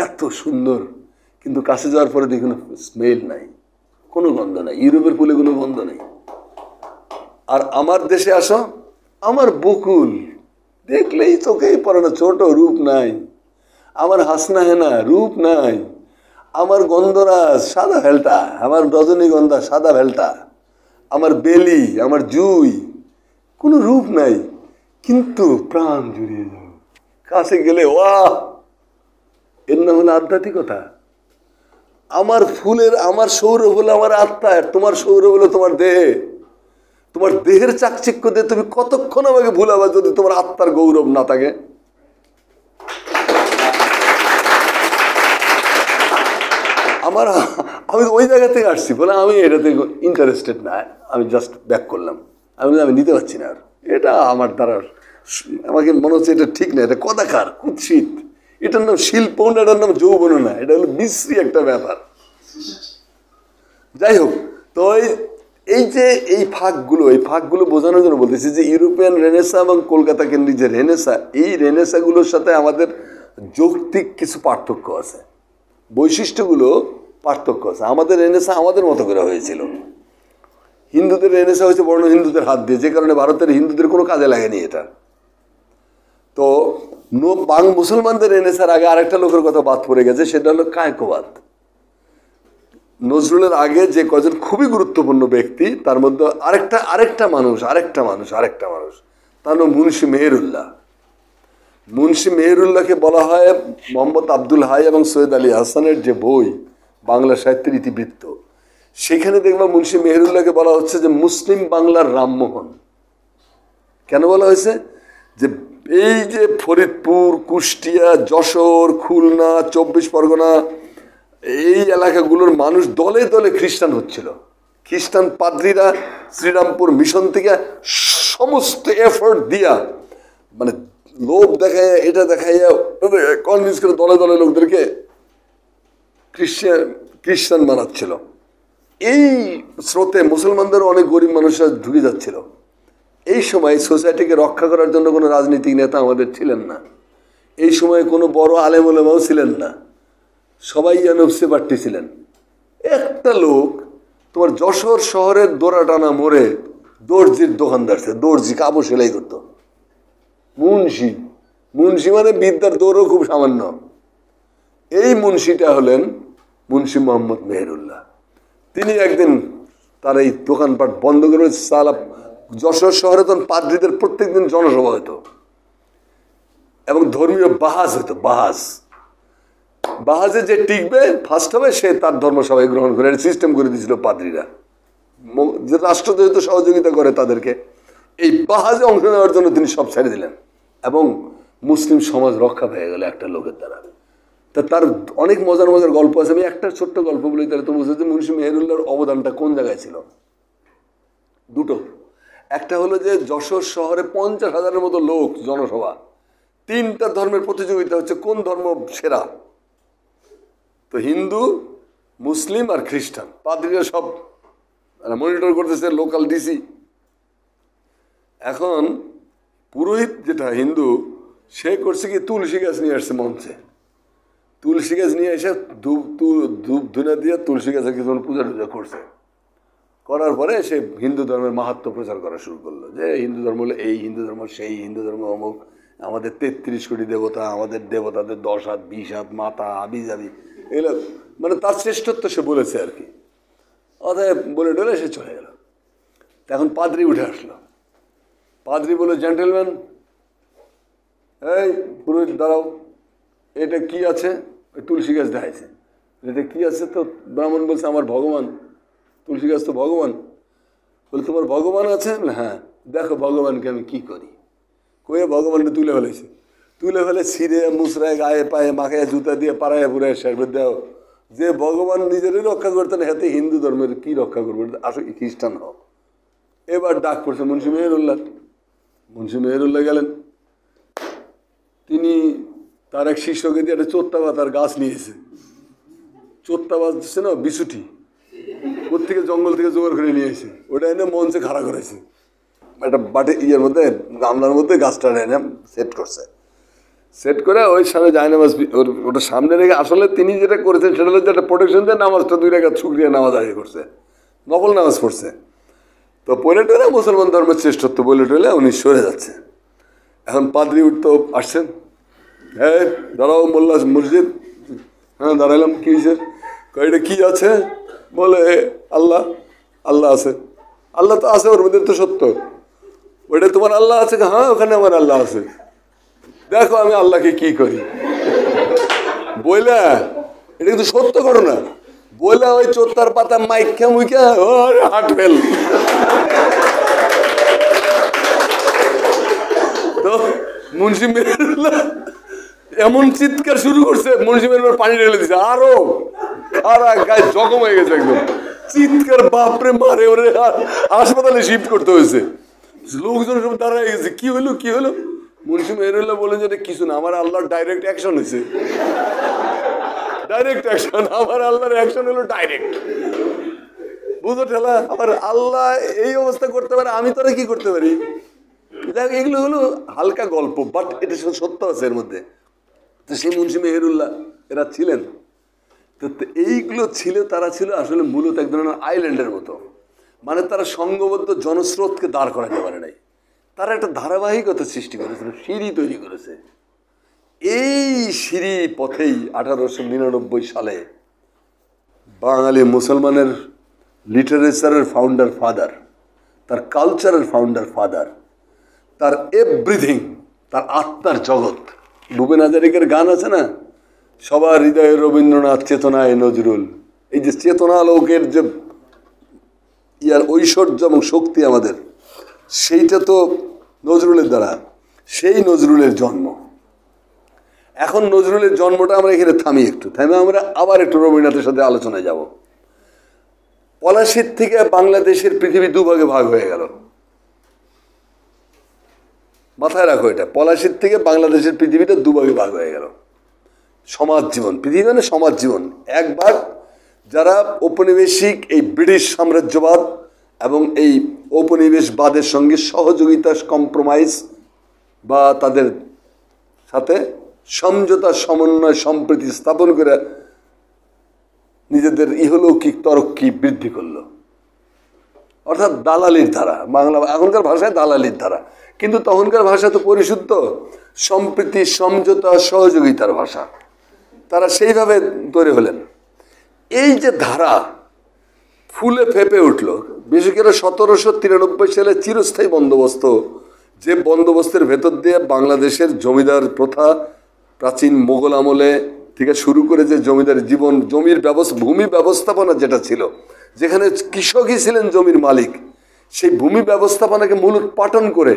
এত সুন্দর কিন্তু কাছে যাওয়ার পরে দেখুন স্মেল নাই কোনো গন্ধ নাই ইউরোপের ফুলে কোনো গন্ধ নেই আর আমার দেশে আসো আমার বকুল দেখলেই চোখেই পড়ে না ছোট রূপ নাই আমার হাসনা হেনা রূপ নাই আমার গন্ধরাজ সাদা ভেলটা আমার রজনীগন্ধা সাদা ভেলটা আমার বেলি আমার জুই কোনো রূপ নাই কিন্তু প্রাণ জুড়িয়ে যাও কাছে গেলে ও এর নাম হলো আধ্যাত্মিকতা আমার ফুলের আমার সৌরভ হলো আমার আত্মা তোমার সৌরভ হলো তোমার দেহ তোমার দেহের চাকচিক্য দিয়ে তুমি কতক্ষণ আমাকে ভুলাবা যদি তোমার আত্মার গৌরব না থাকে আমার আমি ওই জায়গা থেকে আসছি বলে আমি এটাতে ইন্টারেস্টেড না আমি জাস্ট ব্যাক করলাম আমি আমি নিতে পারছি না আর এটা আমার দ্বারা আমাকে মনে হচ্ছে এটা ঠিক না এটা কদাকার কুৎসিত এটার নাম শিল্প না এটার নাম যৌবন না এটা হলো মিশ্রী একটা ব্যাপার যাই হোক তো ওই এই যে এই ফাঁকগুলো এই ফাঁকগুলো বোঝানোর জন্য বলতেছি যে ইউরোপিয়ান রেনেসা এবং কলকাতা কেন্দ্রিক যে রেনেসা এই রেনেসাগুলোর সাথে আমাদের যৌক্তিক কিছু পার্থক্য আছে বৈশিষ্ট্যগুলো পার্থক্য আছে আমাদের রেনেসা আমাদের মতো করে হয়েছিল হিন্দুদের রেনেসা হয়েছে বর্ণ হিন্দুদের হাত দিয়ে যে কারণে ভারতের হিন্দুদের কোনো কাজে লাগেনি এটা তো বাং মুসলমানদের রেনেসার আগে আরেকটা লোকের কথা বাদ পড়ে গেছে সেটা হলো কায়কোবাদ নজরুলের আগে যে কজন খুবই গুরুত্বপূর্ণ ব্যক্তি তার মধ্যে আরেকটা আরেকটা মানুষ আরেকটা মানুষ আরেকটা মানুষ তার নাম মুন্সী মেহরুল্লাহ মুন্সী মেহরুল্লাহকে বলা হয় মোহাম্মদ আব্দুল হাই এবং সৈয়দ আলী হাসানের যে বই বাংলা সাহিত্যের ইতিবৃত্ত সেখানে দেখবা মুন্সী মেহরুল্লাহকে বলা হচ্ছে যে মুসলিম বাংলার রামমোহন কেন বলা হয়েছে যে এই যে ফরিদপুর কুষ্টিয়া যশোর খুলনা চব্বিশ পরগনা এই এলাকাগুলোর মানুষ দলে দলে খ্রিস্টান হচ্ছিল খ্রিস্টান পাদ্রীরা শ্রীরামপুর মিশন থেকে সমস্ত এফোর্ট দিয়া মানে লোভ দেখাইয়া এটা দেখাইয়া কনভিন্স করে দলে দলে লোকদেরকে খ্রিস্টান খ্রিস্টান বানাচ্ছিল এই স্রোতে মুসলমানদের অনেক গরিব মানুষরা ঢুকে যাচ্ছিল এই সময় সোসাইটিকে রক্ষা করার জন্য কোনো রাজনৈতিক নেতা আমাদের ছিলেন না এই সময় কোনো বড় আলেম ওলেমাও ছিলেন না সবাই নফসে পাঠিয়েছিলেন একটা লোক তোমার যশোর শহরের টানা মোড়ে দর্জির দোকানদার ছিল দর্জি কাপড় সেলাই করত মুন্সি মুন্সি মানে বিদ্যার দৌড়ও খুব সামান্য এই মুন্সিটা হলেন মুন্সি মোহাম্মদ মেহেরুল্লাহ তিনি একদিন তার এই দোকানপাট বন্ধ করে সালা যশোর শহরে তখন পাদ্রীদের প্রত্যেকদিন জনসভা হতো এবং ধর্মীয় বাহাজ হতো বাহাজ বাহাজে যে টিকবে ফার্স্ট হবে সে তার ধর্ম সবাই গ্রহণ করে সিস্টেম করে দিয়েছিল পাদ্রীরা রাষ্ট্র যেহেতু সহযোগিতা করে তাদেরকে এই বাহাজে অংশ নেওয়ার জন্য তিনি সব ছেড়ে দিলেন এবং মুসলিম সমাজ রক্ষা পেয়ে গেল একটা লোকের দ্বারা তা তার অনেক মজার মজার গল্প আছে আমি একটা ছোট্ট গল্প বলি তাহলে তো বুঝেছি মুন্সি মেহরুল্লার অবদানটা কোন জায়গায় ছিল দুটো একটা হলো যে যশোর শহরে পঞ্চাশ হাজারের মতো লোক জনসভা তিনটা ধর্মের প্রতিযোগিতা হচ্ছে কোন ধর্ম সেরা তো হিন্দু মুসলিম আর খ্রিস্টান পাদ্রীরা সব মনিটর করতেছে লোকাল ডিসি এখন পুরোহিত যেটা হিন্দু সে করছে কি তুলসী গাছ নিয়ে আসছে মঞ্চে তুলসী গাছ নিয়ে এসে ধূপ ধূপ ধুনে দিয়ে তুলসী গাছে কিছু পূজা টুজা করছে করার পরে সে হিন্দু ধর্মের মাহাত্ম প্রচার করা শুরু করলো যে হিন্দু ধর্ম হলো এই হিন্দু ধর্ম সেই হিন্দু ধর্ম অমুক আমাদের তেত্রিশ কোটি দেবতা আমাদের দেবতাদের দশ হাত বিশ হাত মাতা আবি এগুলো মানে তার শ্রেষ্ঠত্ব সে বলেছে আর কি অতএব বলে ডলে সে চলে গেল এখন পাদ্রি উঠে আসলো পাদ্রি বলে জেন্টেলম্যান এই পুরোহিত দাঁড়াও এটা কি আছে ওই তুলসী গাছ দেখাইছে এটা কি আছে তো ব্রাহ্মণ বলছে আমার ভগবান তুলসী গাছ তো ভগবান বলে তোমার ভগবান আছে হ্যাঁ দেখো ভগবানকে আমি কি করি কয়ে ভগবানকে তুলে ফেলেছি তুলে ফেলে ছিঁড়ে মুসরায় গায়ে পায়ে মাকে জুতা দিয়ে পাড়ায় পুরায় শেষ দেও যে ভগবান নিজেরই রক্ষা করতেন হাতে হিন্দু ধর্মের কি রক্ষা করবো আসলে খ্রিস্টান হও এবার ডাক পড়ছে মুন্সি মেহরুল্লাহ মুন্সি মেহরুল্লাহ গেলেন তিনি তার এক শিষ্যকে দিয়ে একটা তার গাছ নিয়েছে চোত্তাবাত দিচ্ছে না বিশুটি ওর থেকে জঙ্গল থেকে জোগাড় করে নিয়েছে ওটা এনে মঞ্চে খাড়া করেছে একটা বাটে ইয়ের মধ্যে গামলার মধ্যে গাছটা এনে সেট করছে সেট করে ওই সারা জায়নামাজ ওর ওটা সামনে রেখে আসলে তিনি যেটা করেছেন সেটা হচ্ছে একটা প্রোটেকশন দিয়ে নামাজটা দুই রেখা শুক্রিয়া নামাজ আগে করছে নকল নামাজ পড়ছে তো পড়ে টলে মুসলমান ধর্মের শ্রেষ্ঠত্ব বলে টলে উনি সরে যাচ্ছে এখন পাদ্রি উঠতে আসছেন হ্যাঁ দাঁড়াও মোল্লা মসজিদ হ্যাঁ দাঁড়াইলাম কী হয়েছে এটা কী আছে বলে আল্লাহ আল্লাহ আছে আল্লাহ তো আছে ওর মধ্যে তো সত্য ওইটা তোমার আল্লাহ আছে হ্যাঁ ওখানে আমার আল্লাহ আছে দেখো আমি আল্লাহকে কি করি বইলা এটা কিন্তু সত্য ঘটনা বইলা ওই চোত্তার পাতা মাইখ্যা মুইকা হাট ফেল তো মুন্সি এমন চিৎকার শুরু করছে মুন্সি মেরুল্লাহ পানি ঢেলে দিছে আরো আর গায়ে জখম হয়ে গেছে একদম চিৎকার বাপরে মারে ওরে হাসপাতালে শিফট করতে হয়েছে লোকজন সব দাঁড়ায় গেছে কি হলো কি হলো মুন্সি মেহরুল্লাহ বলেন যে কিছু না আমার আল্লাহর ডাইরেক্ট অ্যাকশন হয়েছে ডাইরেক্ট অ্যাকশন আমার আল্লাহর অ্যাকশন হলো ডাইরেক্ট বুঝো ঠেলা আমার আল্লাহ এই অবস্থা করতে পারে আমি তোরা কি করতে পারি দেখ এগুলো হলো হালকা গল্প বাট এটা সত্য আছে এর মধ্যে তো সেই মুন্সি মেহরুল্লাহ এরা ছিলেন তো এইগুলো ছিল তারা ছিল আসলে মূলত এক ধরনের আইল্যান্ডের মতো মানে তারা সঙ্গবদ্ধ জনস্রোতকে দাঁড় করাতে পারে নাই তারা একটা ধারাবাহিকতা সৃষ্টি করেছিল সিঁড়ি তৈরি করেছে এই সিঁড়ি পথেই আঠারোশো নিরানব্বই সালে বাঙালি মুসলমানের লিটারেচারের ফাউন্ডার ফাদার তার কালচারের ফাউন্ডার ফাদার তার এভরিথিং তার আত্মার জগৎ ভূপেন হাজারিকের গান আছে না সবার হৃদয়ে রবীন্দ্রনাথ চেতনায় নজরুল এই যে চেতনালোকের যে ইয়ার ঐশ্বর্য এবং শক্তি আমাদের সেইটা তো নজরুলের দ্বারা সেই নজরুলের জন্ম এখন নজরুলের জন্মটা আমরা এখানে থামি একটু থামে মানে আমরা আবার একটু রবীন্দ্রনাথের সাথে আলোচনায় যাব পলাশির থেকে বাংলাদেশের পৃথিবী দুভাগে ভাগ হয়ে গেল মাথায় রাখো এটা পলাশির থেকে বাংলাদেশের পৃথিবীটা দুভাগে ভাগ হয়ে গেল সমাজ জীবন পৃথিবী মানে সমাজ জীবন এক ভাগ যারা ঔপনিবেশিক এই ব্রিটিশ সাম্রাজ্যবাদ এবং এই ঔপনিবেশবাদের সঙ্গে সহযোগিতা কম্প্রোমাইজ বা তাদের সাথে সমঝোতা সমন্বয় সম্প্রীতি স্থাপন করে নিজেদের ইহলৌকিক তরক্কি বৃদ্ধি করলো অর্থাৎ দালালির ধারা বাংলা এখনকার ভাষায় দালালির ধারা কিন্তু তখনকার ভাষা তো পরিশুদ্ধ সম্প্রীতি সমঝোতা সহযোগিতার ভাষা তারা সেইভাবে তৈরি হলেন এই যে ধারা ফুলে ফেপে উঠল বিশেষ করে সতেরোশো তিরানব্বই সালে চিরস্থায়ী বন্দোবস্ত যে বন্দোবস্তের ভেতর দিয়ে বাংলাদেশের জমিদার প্রথা প্রাচীন মোগল আমলে থেকে শুরু করে যে জমিদার জীবন জমির ব্যবস্থা ভূমি ব্যবস্থাপনা যেটা ছিল যেখানে কৃষকই ছিলেন জমির মালিক সেই ভূমি ব্যবস্থাপনাকে মূল উৎপাটন করে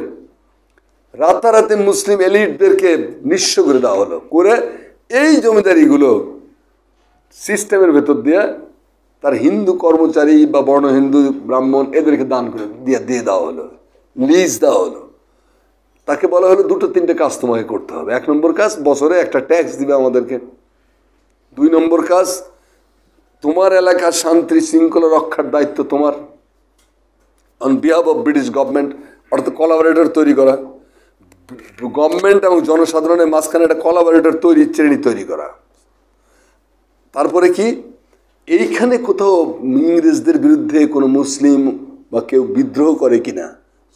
রাতারাতি মুসলিম এলিটদেরকে নিঃস্ব করে দেওয়া হলো করে এই জমিদারিগুলো সিস্টেমের ভেতর দিয়ে তার হিন্দু কর্মচারী বা বর্ণ হিন্দু ব্রাহ্মণ এদেরকে দান করে দিয়ে দিয়ে দেওয়া হলো লিজ দেওয়া হলো তাকে বলা হলো দুটো তিনটে কাজ তোমাকে করতে হবে এক নম্বর কাজ বছরে একটা ট্যাক্স দিবে আমাদেরকে দুই নম্বর কাজ তোমার এলাকার শান্তি শৃঙ্খলা রক্ষার দায়িত্ব তোমার on behalf of British government অর্থাৎ কলাবরেটর তৈরি করা গভর্নমেন্ট এবং জনসাধারণের মাঝখানে একটা কলাবরেটর তৈরি শ্রেণী তৈরি করা তারপরে কি এইখানে কোথাও ইংরেজদের বিরুদ্ধে কোনো মুসলিম বা কেউ বিদ্রোহ করে কি না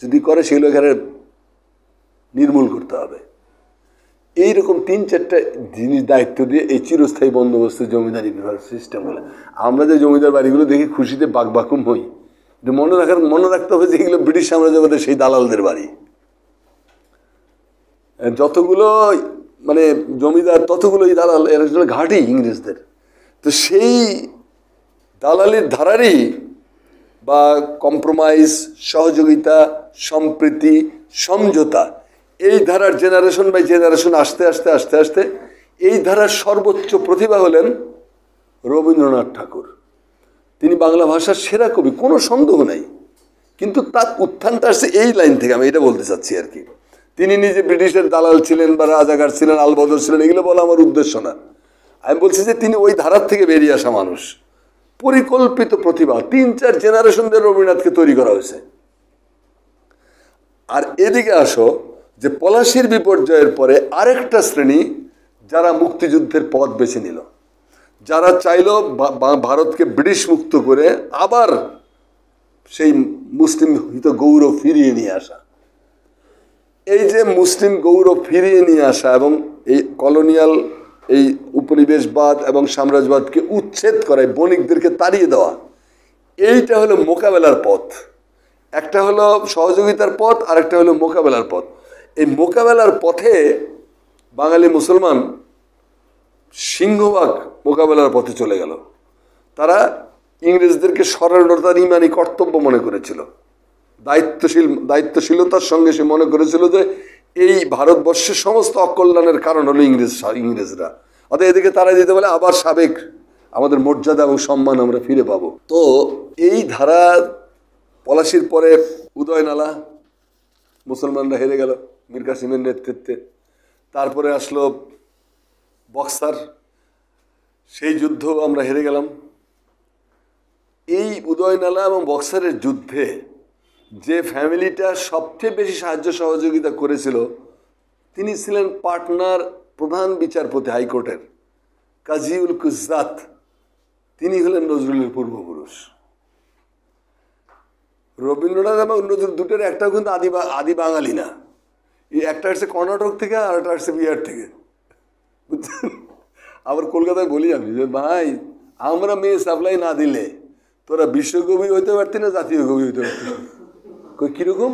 যদি করে সেগুলো এখানে নির্মূল করতে হবে এইরকম তিন চারটা জিনিস দায়িত্ব দিয়ে এই চিরস্থায়ী বন্দোবস্ত জমিদারি বিভাগ সিস্টেম হলে আমরা যে জমিদার বাড়িগুলো দেখি খুশিতে বাকবাকুম হই মনে রাখার মনে রাখতে হবে যে এগুলো ব্রিটিশ সাম্রাজ্যবাদের সেই দালালদের বাড়ি যতগুলো মানে জমিদার ততগুলোই দালাল এরা ঘাটি ইংরেজদের তো সেই দালালির ধারারই বা কম্প্রোমাইজ সহযোগিতা সম্প্রীতি সমঝোতা এই ধারার জেনারেশন বাই জেনারেশন আসতে আসতে আসতে আসতে এই ধারার সর্বোচ্চ প্রতিভা হলেন রবীন্দ্রনাথ ঠাকুর তিনি বাংলা ভাষার সেরা কবি কোনো সন্দেহ নাই কিন্তু তার উত্থানটা আসছে এই লাইন থেকে আমি এটা বলতে চাচ্ছি আর কি তিনি নিজে ব্রিটিশের দালাল ছিলেন বা রাজাগার ছিলেন আলবদর ছিলেন এগুলো বলা আমার উদ্দেশ্য না আমি বলছি যে তিনি ওই ধারার থেকে বেরিয়ে আসা মানুষ পরিকল্পিত প্রতিভা তিন চার জেনারেশন ধরে রবীন্দ্রনাথকে তৈরি করা হয়েছে আর এদিকে আসো যে পলাশির বিপর্যয়ের পরে আরেকটা শ্রেণী যারা মুক্তিযুদ্ধের পথ বেছে নিল যারা চাইল ভারতকে ব্রিটিশ মুক্ত করে আবার সেই মুসলিম হিত গৌরব ফিরিয়ে নিয়ে আসা এই যে মুসলিম গৌরব ফিরিয়ে নিয়ে আসা এবং এই কলোনিয়াল এই উপনিবেশবাদ এবং সাম্রাজ্যবাদকে উচ্ছেদ করায় বণিকদেরকে তাড়িয়ে দেওয়া এইটা হলো মোকাবেলার পথ একটা হলো সহযোগিতার পথ আর একটা হলো মোকাবেলার পথ এই মোকাবেলার পথে বাঙালি মুসলমান সিংহবাগ মোকাবেলার পথে চলে গেল তারা ইংরেজদেরকে সরানোর তার ইমানি কর্তব্য মনে করেছিল দায়িত্বশীল দায়িত্বশীলতার সঙ্গে সে মনে করেছিল যে এই ভারতবর্ষের সমস্ত অকল্যাণের কারণ হলো ইংরেজ ইংরেজরা অর্থাৎ এদিকে তারা দিতে বলে আবার সাবেক আমাদের মর্যাদা এবং সম্মান আমরা ফিরে পাবো তো এই ধারা পলাশির পরে উদয়নালা মুসলমানরা হেরে গেল মীর কাসিমের নেতৃত্বে তারপরে আসলো বক্সার সেই যুদ্ধ আমরা হেরে গেলাম এই উদয়নালা এবং বক্সারের যুদ্ধে যে ফ্যামিলিটা সবচেয়ে বেশি সাহায্য সহযোগিতা করেছিল তিনি ছিলেন পার্টনার প্রধান বিচারপতি হাইকোর্টের কাজিউল কুজাত তিনি হলেন নজরুলের পূর্বপুরুষ রবীন্দ্রনাথ এবং নজরুল দুটোর একটা কিন্তু আদি আদি বাঙালি না একটা আসছে কর্ণাটক থেকে আর একটা আসছে বিহার থেকে বুঝছেন আবার কলকাতায় বলি আমি যে ভাই আমরা মেয়ে সাপ্লাই না দিলে তোরা বিশ্বকবি হইতে পারতি না জাতীয় কবি হইতে পারতি কই কীরকম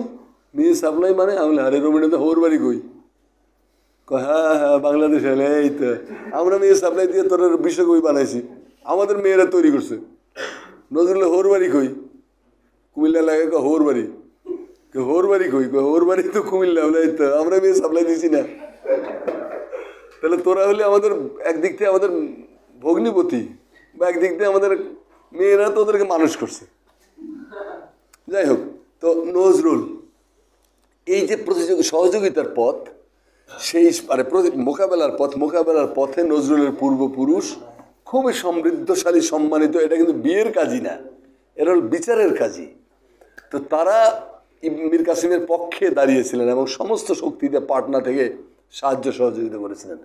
নিজে সাপ্লাই মানে আমি আরে রবীন্দ্রনাথ হোর বাড়ি কই ক হ্যাঁ, হ্যাঁ হ্যাঁ বাংলাদেশ হলে এই তো আমরা মেয়ে সাপ্লাই দিয়ে তোর বিশ্বকবি বানাইছি আমাদের মেয়েরা তৈরি করছে নজরুল হোর বাড়ি কই কুমিল্লা লাগে হোর বাড়ি হোর বাড়ি কই হোর বাড়ি তো কুমিল্লা হলে তো আমরা মেয়ে সাপ্লাই দিছি না তাহলে তোরা হলে আমাদের একদিক থেকে আমাদের ভগ্নিপতি বা একদিক থেকে আমাদের মেয়েরা তো ওদেরকে মানুষ করছে যাই হোক তো নজরুল এই যে প্রতিযোগী সহযোগিতার পথ সেই মানে মোকাবেলার পথ মোকাবেলার পথে নজরুলের পূর্বপুরুষ খুবই সমৃদ্ধশালী সম্মানিত এটা কিন্তু বিয়ের কাজই না এটা হল বিচারের কাজই তো তারা মীর কাসিমের পক্ষে দাঁড়িয়েছিলেন এবং সমস্ত শক্তিতে পাটনা থেকে সাহায্য সহযোগিতা করেছিলেন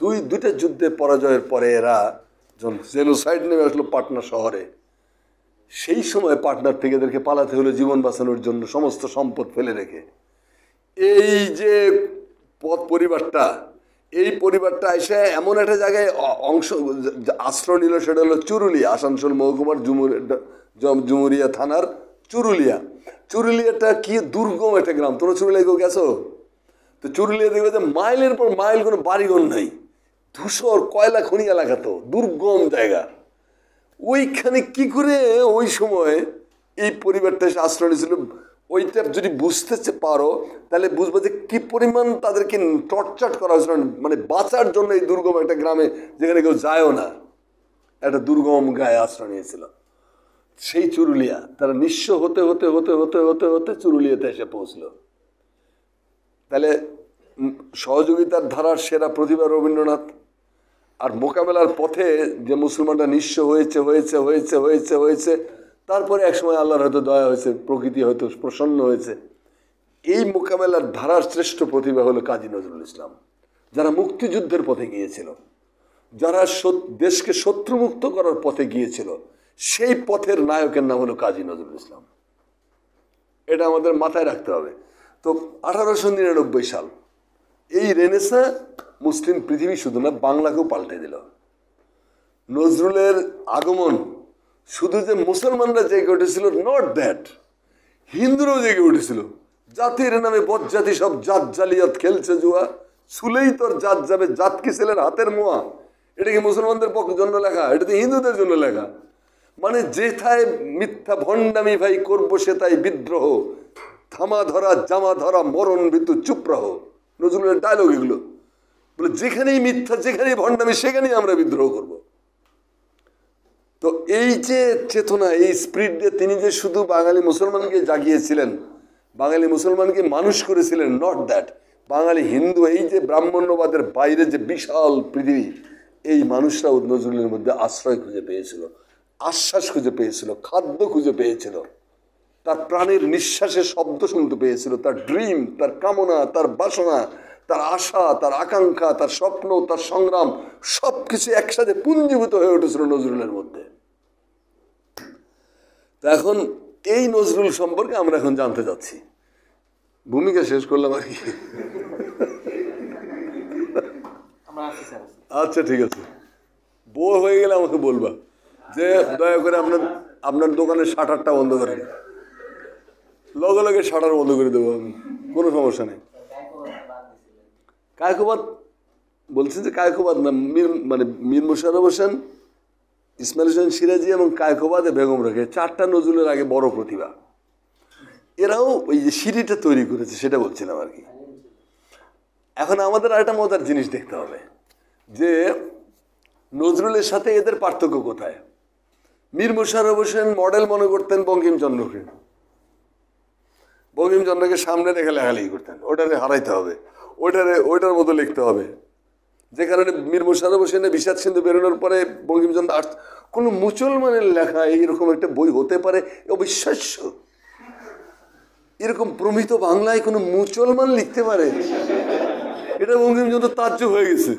দুই দুইটা যুদ্ধে পরাজয়ের পরে এরা জেনোসাইড নেমে আসলো পাটনা শহরে সেই সময় পার্টনার থেকে এদেরকে পালাতে হলো জীবন বাঁচানোর জন্য সমস্ত সম্পদ ফেলে রেখে এই যে পথ পরিবারটা এই পরিবারটা এসে এমন একটা জায়গায় অংশ আশ্রয় নিল সেটা হলো চুরুলিয়া আসানসোল মহকুমার জুমুরিয়া থানার চুরুলিয়া চুরুলিয়াটা কি দুর্গম একটা গ্রাম তোমরা চুরুলিয়া কেউ গেছো তো চুরুলিয়া দেখবে যে মাইলের পর মাইল কোনো বাড়িঘর নাই ধূসর কয়লা খনি এলাকা তো দুর্গম জায়গা ওইখানে কি করে ওই সময়ে এই পরিবারটা এসে আশ্রয় নিয়েছিল ওইটা যদি বুঝতে পারো তাহলে বুঝবো যে কি পরিমাণ তাদেরকে টর্চার করা হয়েছিল মানে বাঁচার জন্য এই দুর্গম একটা গ্রামে যেখানে কেউ যায়ও না একটা দুর্গম গায়ে আশ্রয় নিয়েছিল সেই চুরুলিয়া তারা নিঃস্ব হতে হতে হতে হতে হতে হতে চুরুলিয়াতে এসে পৌঁছল তাহলে সহযোগিতার ধারার সেরা প্রতিভা রবীন্দ্রনাথ আর মোকাবেলার পথে যে মুসলমানরা নিঃস্ব হয়েছে হয়েছে হয়েছে হয়েছে হয়েছে তারপরে একসময় আল্লাহর হয়তো দয়া হয়েছে প্রকৃতি হয়তো প্রসন্ন হয়েছে এই মোকাবেলার ধারার শ্রেষ্ঠ প্রতিভা হলো কাজী নজরুল ইসলাম যারা মুক্তিযুদ্ধের পথে গিয়েছিল যারা দেশকে শত্রুমুক্ত করার পথে গিয়েছিল সেই পথের নায়কের নাম হলো কাজী নজরুল ইসলাম এটা আমাদের মাথায় রাখতে হবে তো আঠারোশো নিরানব্বই সাল এই রেনেসা মুসলিম পৃথিবী শুধু না বাংলাকেও পাল্টে দিল নজরুলের আগমন শুধু যে মুসলমানরা জেগে উঠেছিল নট দ্যাট হিন্দুরাও জেগে উঠেছিল জাতির নামে বদ জাতি সব জাত জালিয়াত খেলছে জুয়া শুলেই তোর জাত যাবে জাত কি ছেলের হাতের মোয়া এটা কি মুসলমানদের পক্ষ জন্য লেখা এটা তো হিন্দুদের জন্য লেখা মানে যেথায় মিথ্যা ভণ্ডামি ভাই করবো তাই বিদ্রোহ থামা ধরা জামা ধরা মরণ বিদ্যুৎ চুপ নজরুলের ডায়লগ এগুলো বলে যেখানেই মিথ্যা যেখানেই ভণ্ডামি সেখানেই আমরা বিদ্রোহ করব। তো এই যে চেতনা এই স্প্রিট দিয়ে তিনি যে শুধু বাঙালি মুসলমানকে জাগিয়েছিলেন বাঙালি মুসলমানকে মানুষ করেছিলেন নট দ্যাট বাঙালি হিন্দু এই যে ব্রাহ্মণ্যবাদের বাইরে যে বিশাল পৃথিবী এই মানুষরা নজরুলের মধ্যে আশ্রয় খুঁজে পেয়েছিল আশ্বাস খুঁজে পেয়েছিল খাদ্য খুঁজে পেয়েছিল তার প্রাণের নিঃশ্বাসের শব্দ শুনতে পেয়েছিল তার ড্রিম তার কামনা তার বাসনা তার আশা তার আকাঙ্ক্ষা তার স্বপ্ন তার সংগ্রাম সব কিছু একসাথে পুঞ্জীভূত হয়ে উঠেছিল নজরুলের মধ্যে তো এখন এই নজরুল সম্পর্কে আমরা এখন জানতে যাচ্ছি ভূমিকা শেষ করলাম আর কি আচ্ছা ঠিক আছে বো হয়ে গেলে আমাকে বলবা যে দয়া করে আপনার আপনার দোকানের শাটারটা বন্ধ করে লগে লগে সাঁটার বন্ধ করে দেবো আমি কোনো সমস্যা নেই কায়কোবাদ বলছেন যে কায়কোবাদ না মীর মানে মীর মুশারফ হোসেন ইসমাইল হোসেন সিরাজি এবং কায়কোবাদে বেগম রেখে চারটা নজরুলের আগে বড় প্রতিভা এরাও ওই যে সিঁড়িটা তৈরি করেছে সেটা বলছিলাম আর কি এখন আমাদের আর একটা মজার জিনিস দেখতে হবে যে নজরুলের সাথে এদের পার্থক্য কোথায় মীর মুশারফ হোসেন মডেল মনে করতেন বঙ্কিমচন্দ্রকে বঙ্কিমচন্দ্রকে সামনে রেখে লেখালেখি করতেন ওটারে হারাইতে হবে ওইটারে ওইটার মতো লিখতে হবে যে কারণে মীর মুশারফ হোসেনের বিষাদ সিন্ধু বেরোনোর পরে বঙ্কিমচন্দ্র আর কোনো মুসলমানের লেখা এইরকম একটা বই হতে পারে অবিশ্বাস্য এরকম প্রমিত বাংলায় কোনো মুসলমান লিখতে পারে এটা বঙ্কিমচন্দ্র তাজ্য হয়ে গেছে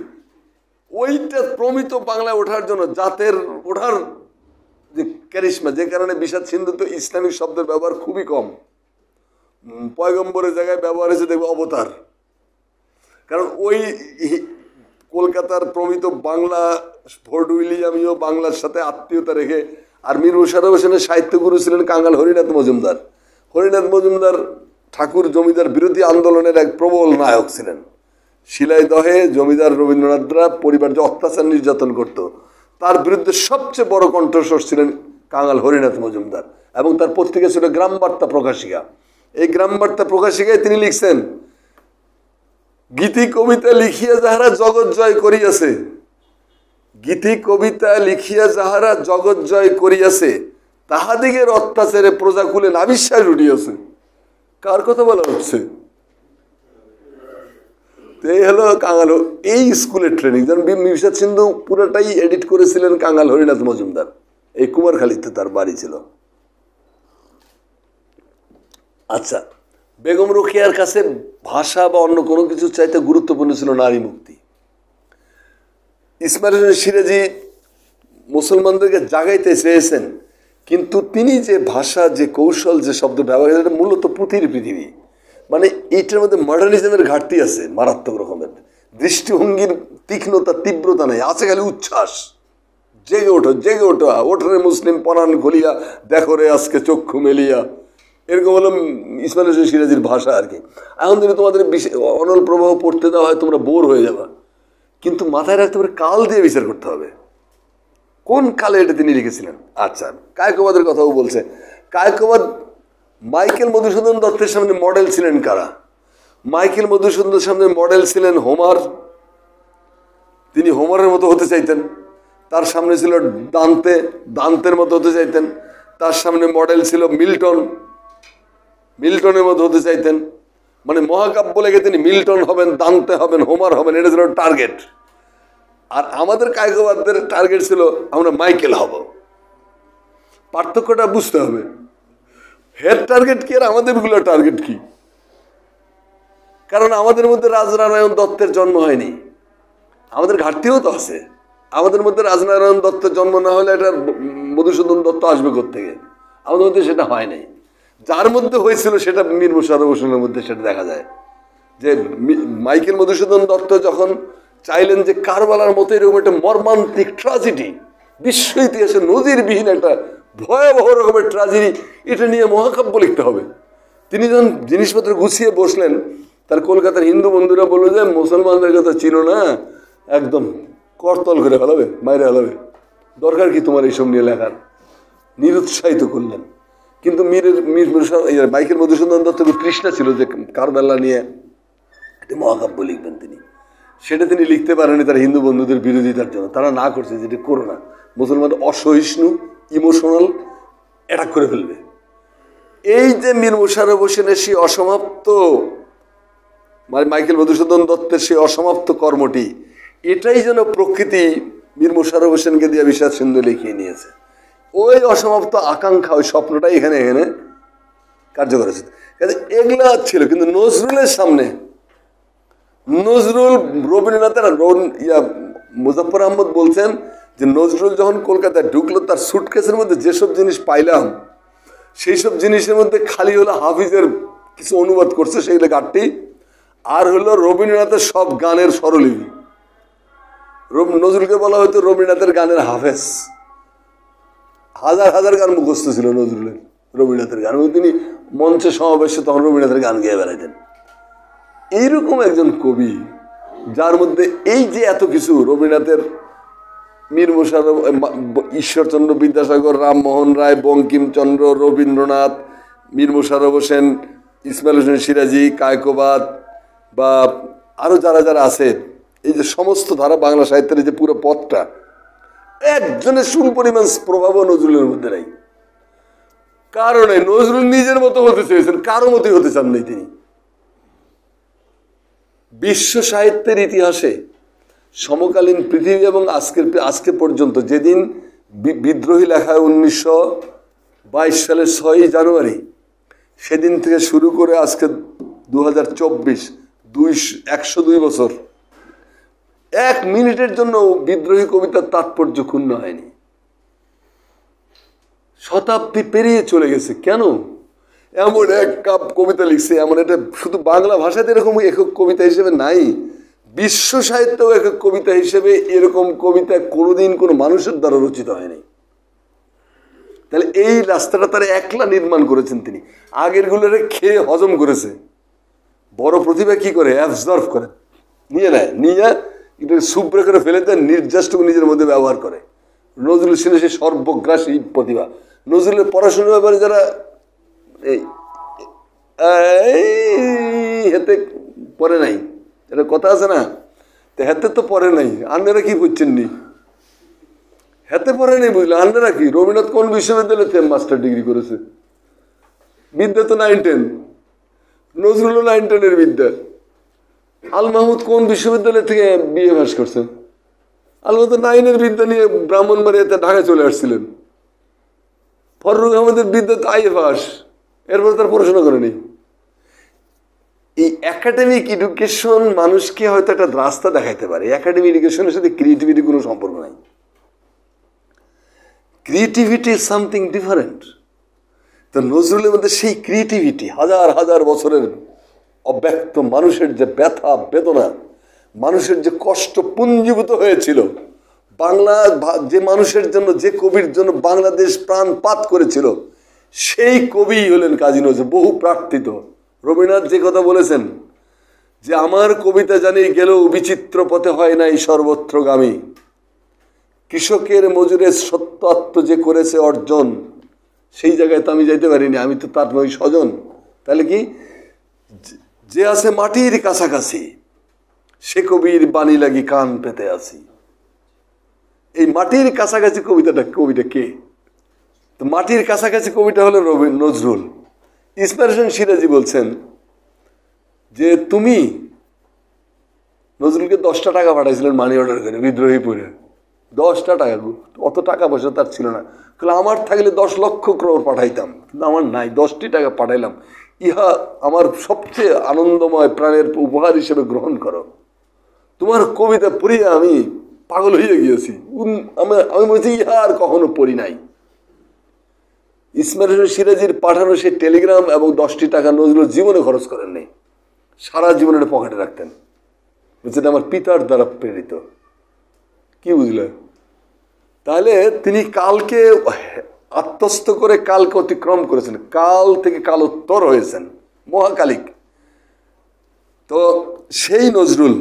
ওইটা প্রমিত বাংলায় ওঠার জন্য জাতের ওঠার যে ক্যারিশমা যে কারণে বিষাদ সিন্ধু তো ইসলামিক শব্দের ব্যবহার খুবই কম পয়গম্বরের জায়গায় ব্যবহার হয়েছে দেখবে অবতার কারণ ওই কলকাতার প্রমিত বাংলা ফোর্ট উইলিয়ামীয় বাংলার সাথে আত্মীয়তা রেখে আর মীর মুশারফ হোসেনের সাহিত্যগুরু ছিলেন কাঙ্গাল হরিনাথ মজুমদার হরিনাথ মজুমদার ঠাকুর জমিদার বিরোধী আন্দোলনের এক প্রবল নায়ক ছিলেন শিলাই দহে জমিদার রবীন্দ্রনাথরা পরিবার যে অত্যাচার নির্যাতন করত তার বিরুদ্ধে সবচেয়ে বড় কণ্ঠস্বর ছিলেন কাঙাল হরিনাথ মজুমদার এবং তার পত্রিকা ছিল গ্রামবার্তা প্রকাশিকা এই গ্রামবার্তা প্রকাশিকায় তিনি লিখছেন গীতি কবিতা লিখিয়া যাহারা জগৎ জয় করিয়াছে গীতি কবিতা লিখিয়া যাহারা জগৎ জয় করিয়াছে তাহাদিগের অত্যাচারে প্রজাকুলের নাবিশ্বাস উঠিয়াছে কার কথা বলা হচ্ছে এই হলো কাঙাল এই স্কুলের ট্রেনিং যেমন মির্জা সিন্ধু পুরোটাই এডিট করেছিলেন কাঙাল হরিনাথ মজুমদার এই কুমারখালীতে তার বাড়ি ছিল আচ্ছা বেগম রুখিয়ার কাছে ভাষা বা অন্য কোনো কিছু চাইতে গুরুত্বপূর্ণ ছিল নারী মুক্তি ইসমার সিরাজি মুসলমানদেরকে জাগাইতে চেয়েছেন কিন্তু তিনি যে ভাষা যে কৌশল যে শব্দ ব্যবহার এটা মূলত পুঁথির পৃথিবী মানে এইটার মধ্যে মডার্নিজমের ঘাটতি আছে মারাত্মক রকমের দৃষ্টিভঙ্গির তীক্ষ্ণতা তীব্রতা নেই আছে খালি উচ্ছ্বাস জেগে ওঠো জেগে ওঠো ওঠরে মুসলিম পরাণ গলিয়া দেখো রে আজকে চক্ষু মেলিয়া এরকম হলো ইসমাইল হোসেন সিরাজির ভাষা আর কি এখন যদি তোমাদের অনল প্রবাহ পড়তে দেওয়া হয় তোমরা বোর হয়ে যাবা কিন্তু মাথায় রাখতে পারে কাল দিয়ে বিচার করতে হবে কোন কালে এটা তিনি লিখেছিলেন আচ্ছা কায়কবাদের কথাও বলছে কায়কবাদ মাইকেল মধুসূদন দত্তের সামনে মডেল ছিলেন কারা মাইকেল মধুসূদনের সামনে মডেল ছিলেন হোমার তিনি হোমারের মতো হতে চাইতেন তার সামনে ছিল দান্তে দান্তের মতো হতে চাইতেন তার সামনে মডেল ছিল মিল্টন মিল্টনের মধ্যে হতে চাইতেন মানে মহাকাব্য লেগে তিনি মিল্টন হবেন দান্তে হবেন হোমার হবেন এটা ছিল টার্গেট আর আমাদের কায়কবাদদের টার্গেট ছিল আমরা মাইকেল হব পার্থক্যটা বুঝতে হবে হেড টার্গেট কি আর আমাদেরগুলো টার্গেট কি কারণ আমাদের মধ্যে রাজনারায়ণ দত্তের জন্ম হয়নি আমাদের ঘাটতিও তো আছে আমাদের মধ্যে রাজনারায়ণ দত্তের জন্ম না হলে এটা মধুসূদন দত্ত আসবে থেকে আমাদের মধ্যে সেটা হয় নাই যার মধ্যে হয়েছিল সেটা মীর মুশারফ হোসেনের মধ্যে সেটা দেখা যায় যে মাইকেল মধুসূদন দত্ত যখন চাইলেন যে কারবালার মতো এরকম একটা মর্মান্তিক ট্রাজেডি বিশ্ব ইতিহাসে নদীর বিহীন একটা ভয়াবহ রকমের ট্রাজেডি এটা নিয়ে মহাকাব্য লিখতে হবে তিনি যখন জিনিসপত্র গুছিয়ে বসলেন তার কলকাতার হিন্দু বন্ধুরা বললো যে মুসলমানদের কথা ছিল না একদম করতল করে ফেলাবে বাইরে ফেলাবে দরকার কি তোমার এইসব নিয়ে লেখার নিরুৎসাহিত করলেন কিন্তু মীরের মীর ইয়ে, মাইকেল মধুসূদন দত্ত কৃষ্ণা ছিল যে কারবেলা নিয়ে একটি মহাকাব্য লিখবেন তিনি সেটা তিনি লিখতে পারেনি তার হিন্দু বন্ধুদের বিরোধিতার জন্য তারা না করছে যেটি করো না মুসলমান অসহিষ্ণু ইমোশনাল অ্যাটাক করে ফেলবে এই যে মীর মুশারফ হোসেনের সেই অসমাপ্ত মানে মাইকেল মধুসূদন দত্তের সেই অসমাপ্ত কর্মটি এটাই যেন প্রকৃতি মীর মুশারফ হোসেনকে দিয়ে বিশ্বাস সিন্ধু লিখিয়ে নিয়েছে ওই অসমাপ্ত আকাঙ্ক্ষা ওই স্বপ্নটাই এখানে এখানে কার্যকর হচ্ছে কাজে এগুলা ছিল কিন্তু নজরুলের সামনে নজরুল রবীন্দ্রনাথের ইয়া মুজাফর আহমদ বলছেন যে নজরুল যখন কলকাতায় ঢুকলো তার সুটকেসের মধ্যে যেসব জিনিস পাইলাম সেই সব জিনিসের মধ্যে খালি হলো হাফিজের কিছু অনুবাদ করছে সেই গাঠটি আর হলো রবীন্দ্রনাথের সব গানের স্বরলিপি নজরুলকে বলা হয়তো রবীন্দ্রনাথের গানের হাফেজ হাজার হাজার গান মুখস্থ ছিল নজরুলের রবীন্দ্রনাথের গান এবং তিনি মঞ্চে সমাবেশে তখন রবীন্দ্রনাথের গান গেয়ে বেড়াইতেন এইরকম একজন কবি যার মধ্যে এই যে এত কিছু রবীন্দ্রনাথের মীর মুসার ঈশ্বরচন্দ্র বিদ্যাসাগর রামমোহন রায় বঙ্কিমচন্দ্র রবীন্দ্রনাথ মীর মোশারফ হোসেন ইসমাইল হোসেন সিরাজি কায়কোবাদ বা আরও যারা যারা আছে এই যে সমস্ত ধারা বাংলা সাহিত্যের যে পুরো পথটা একজনের সুন পরিমাণ প্রভাবও নজরুলের মধ্যে নাই কারণে নজরুল নিজের মতো হতে চেয়েছেন কারো মতোই হতে চান নাই তিনি বিশ্ব সাহিত্যের ইতিহাসে সমকালীন পৃথিবী এবং আজকের আজকে পর্যন্ত যেদিন বিদ্রোহী হয় উনিশশো বাইশ সালের ছয়ই জানুয়ারি সেদিন থেকে শুরু করে আজকে দু হাজার চব্বিশ দুই একশো দুই বছর এক মিনিটের জন্য বিদ্রোহী কবিতার তাৎপর্য ক্ষুণ্ণ হয়নি শতাব্দী পেরিয়ে চলে গেছে কেন এমন এক কাপ কবিতা লিখছে এমন এটা শুধু বাংলা ভাষাতে এরকম একক কবিতা হিসেবে নাই বিশ্ব সাহিত্য একক কবিতা হিসেবে এরকম কবিতা কোনোদিন কোনো মানুষের দ্বারা রচিত হয়নি তাহলে এই রাস্তাটা তারা একলা নির্মাণ করেছেন তিনি আগেরগুলোরে খেয়ে হজম করেছে বড় প্রতিভা কি করে অ্যাবজর্ভ করে নিয়ে নেয় নিয়ে এটা সুপ্রে করে ফেলে তার নির্যাসটুকু নিজের মধ্যে ব্যবহার করে নজরুল ছিল সে সর্বগ্রাসী প্রতিভা নজরুলের পড়াশোনার ব্যাপারে যারা হেতে পরে নাই এটা কথা আছে না তো হেতে তো পরে নাই আন্নারা কি করছেন নি হেতে পরে নেই বুঝলে আন্নারা কি রবীন্দ্রনাথ কোন বিশ্ববিদ্যালয়ে মাস্টার ডিগ্রি করেছে বিদ্যা তো নাইন টেন নজরুলও নাইন টেনের বিদ্যা আল মাহমুদ কোন বিশ্ববিদ্যালয় থেকে বিএ পাস করছেন আল মাহমুদ নাইনের বিদ্যা নিয়ে ব্রাহ্মণবাড়িয়াতে ঢাকায় চলে আসছিলেন ফররুক আহমদের বিদ্যা তো আই পাস এরপর তার পড়াশোনা করেনি এই একাডেমিক এডুকেশন মানুষকে হয়তো একটা রাস্তা দেখাইতে পারে একাডেমিক এডুকেশনের সাথে ক্রিয়েটিভিটি কোনো সম্পর্ক নাই ক্রিয়েটিভিটি ইজ সামথিং ডিফারেন্ট তো নজরুলের মধ্যে সেই ক্রিয়েটিভিটি হাজার হাজার বছরের অব্যক্ত মানুষের যে ব্যথা বেদনা মানুষের যে কষ্ট পুঞ্জীভূত হয়েছিল বাংলা যে মানুষের জন্য যে কবির জন্য বাংলাদেশ প্রাণপাত করেছিল সেই কবি হলেন কাজী নজরুল বহু প্রার্থিত রবীন্দ্রনাথ যে কথা বলেছেন যে আমার কবিতা জানি গেলেও বিচিত্র পথে হয় নাই সর্বত্রগামী কৃষকের মজুরের সত্য আত্ম যে করেছে অর্জন সেই জায়গায় তো আমি যাইতে পারিনি আমি তো তার নই স্বজন তাহলে কি যে আছে মাটির কাছাকাছি সে কবির বাণী লাগি কান পেতে আছি এই মাটির কাছাকাছি কবিতাটা কবিটা কে তো মাটির কাছাকাছি কবিটা হলো রবি নজরুল ইসমারেশন সিরাজি বলছেন যে তুমি নজরুলকে দশটা টাকা পাঠাইছিলেন মানি অর্ডার করে বিদ্রোহীপুরে দশটা টাকা অত টাকা পয়সা তার ছিল না আমার থাকলে দশ লক্ষ ক্রোর পাঠাইতাম কিন্তু আমার নাই দশটি টাকা পাঠাইলাম ইহা আমার সবচেয়ে আনন্দময় প্রাণের উপহার হিসেবে গ্রহণ করো তোমার কবিতা পড়িয়া আমি পাগল হয়ে গিয়েছি আমি আমি বলছি ইহা আর কখনো পড়ি নাই ইসমাইল হোসেন সিরাজির পাঠানো সেই টেলিগ্রাম এবং দশটি টাকা নজরুল জীবনে খরচ করেন নেই সারা জীবনের পকেটে রাখতেন বলছেন আমার পিতার দ্বারা প্রেরিত কি বুঝলে তাহলে তিনি কালকে আত্মস্থ করে কালকে অতিক্রম করেছেন কাল থেকে কাল উত্তর হয়েছেন মহাকালিক তো সেই নজরুল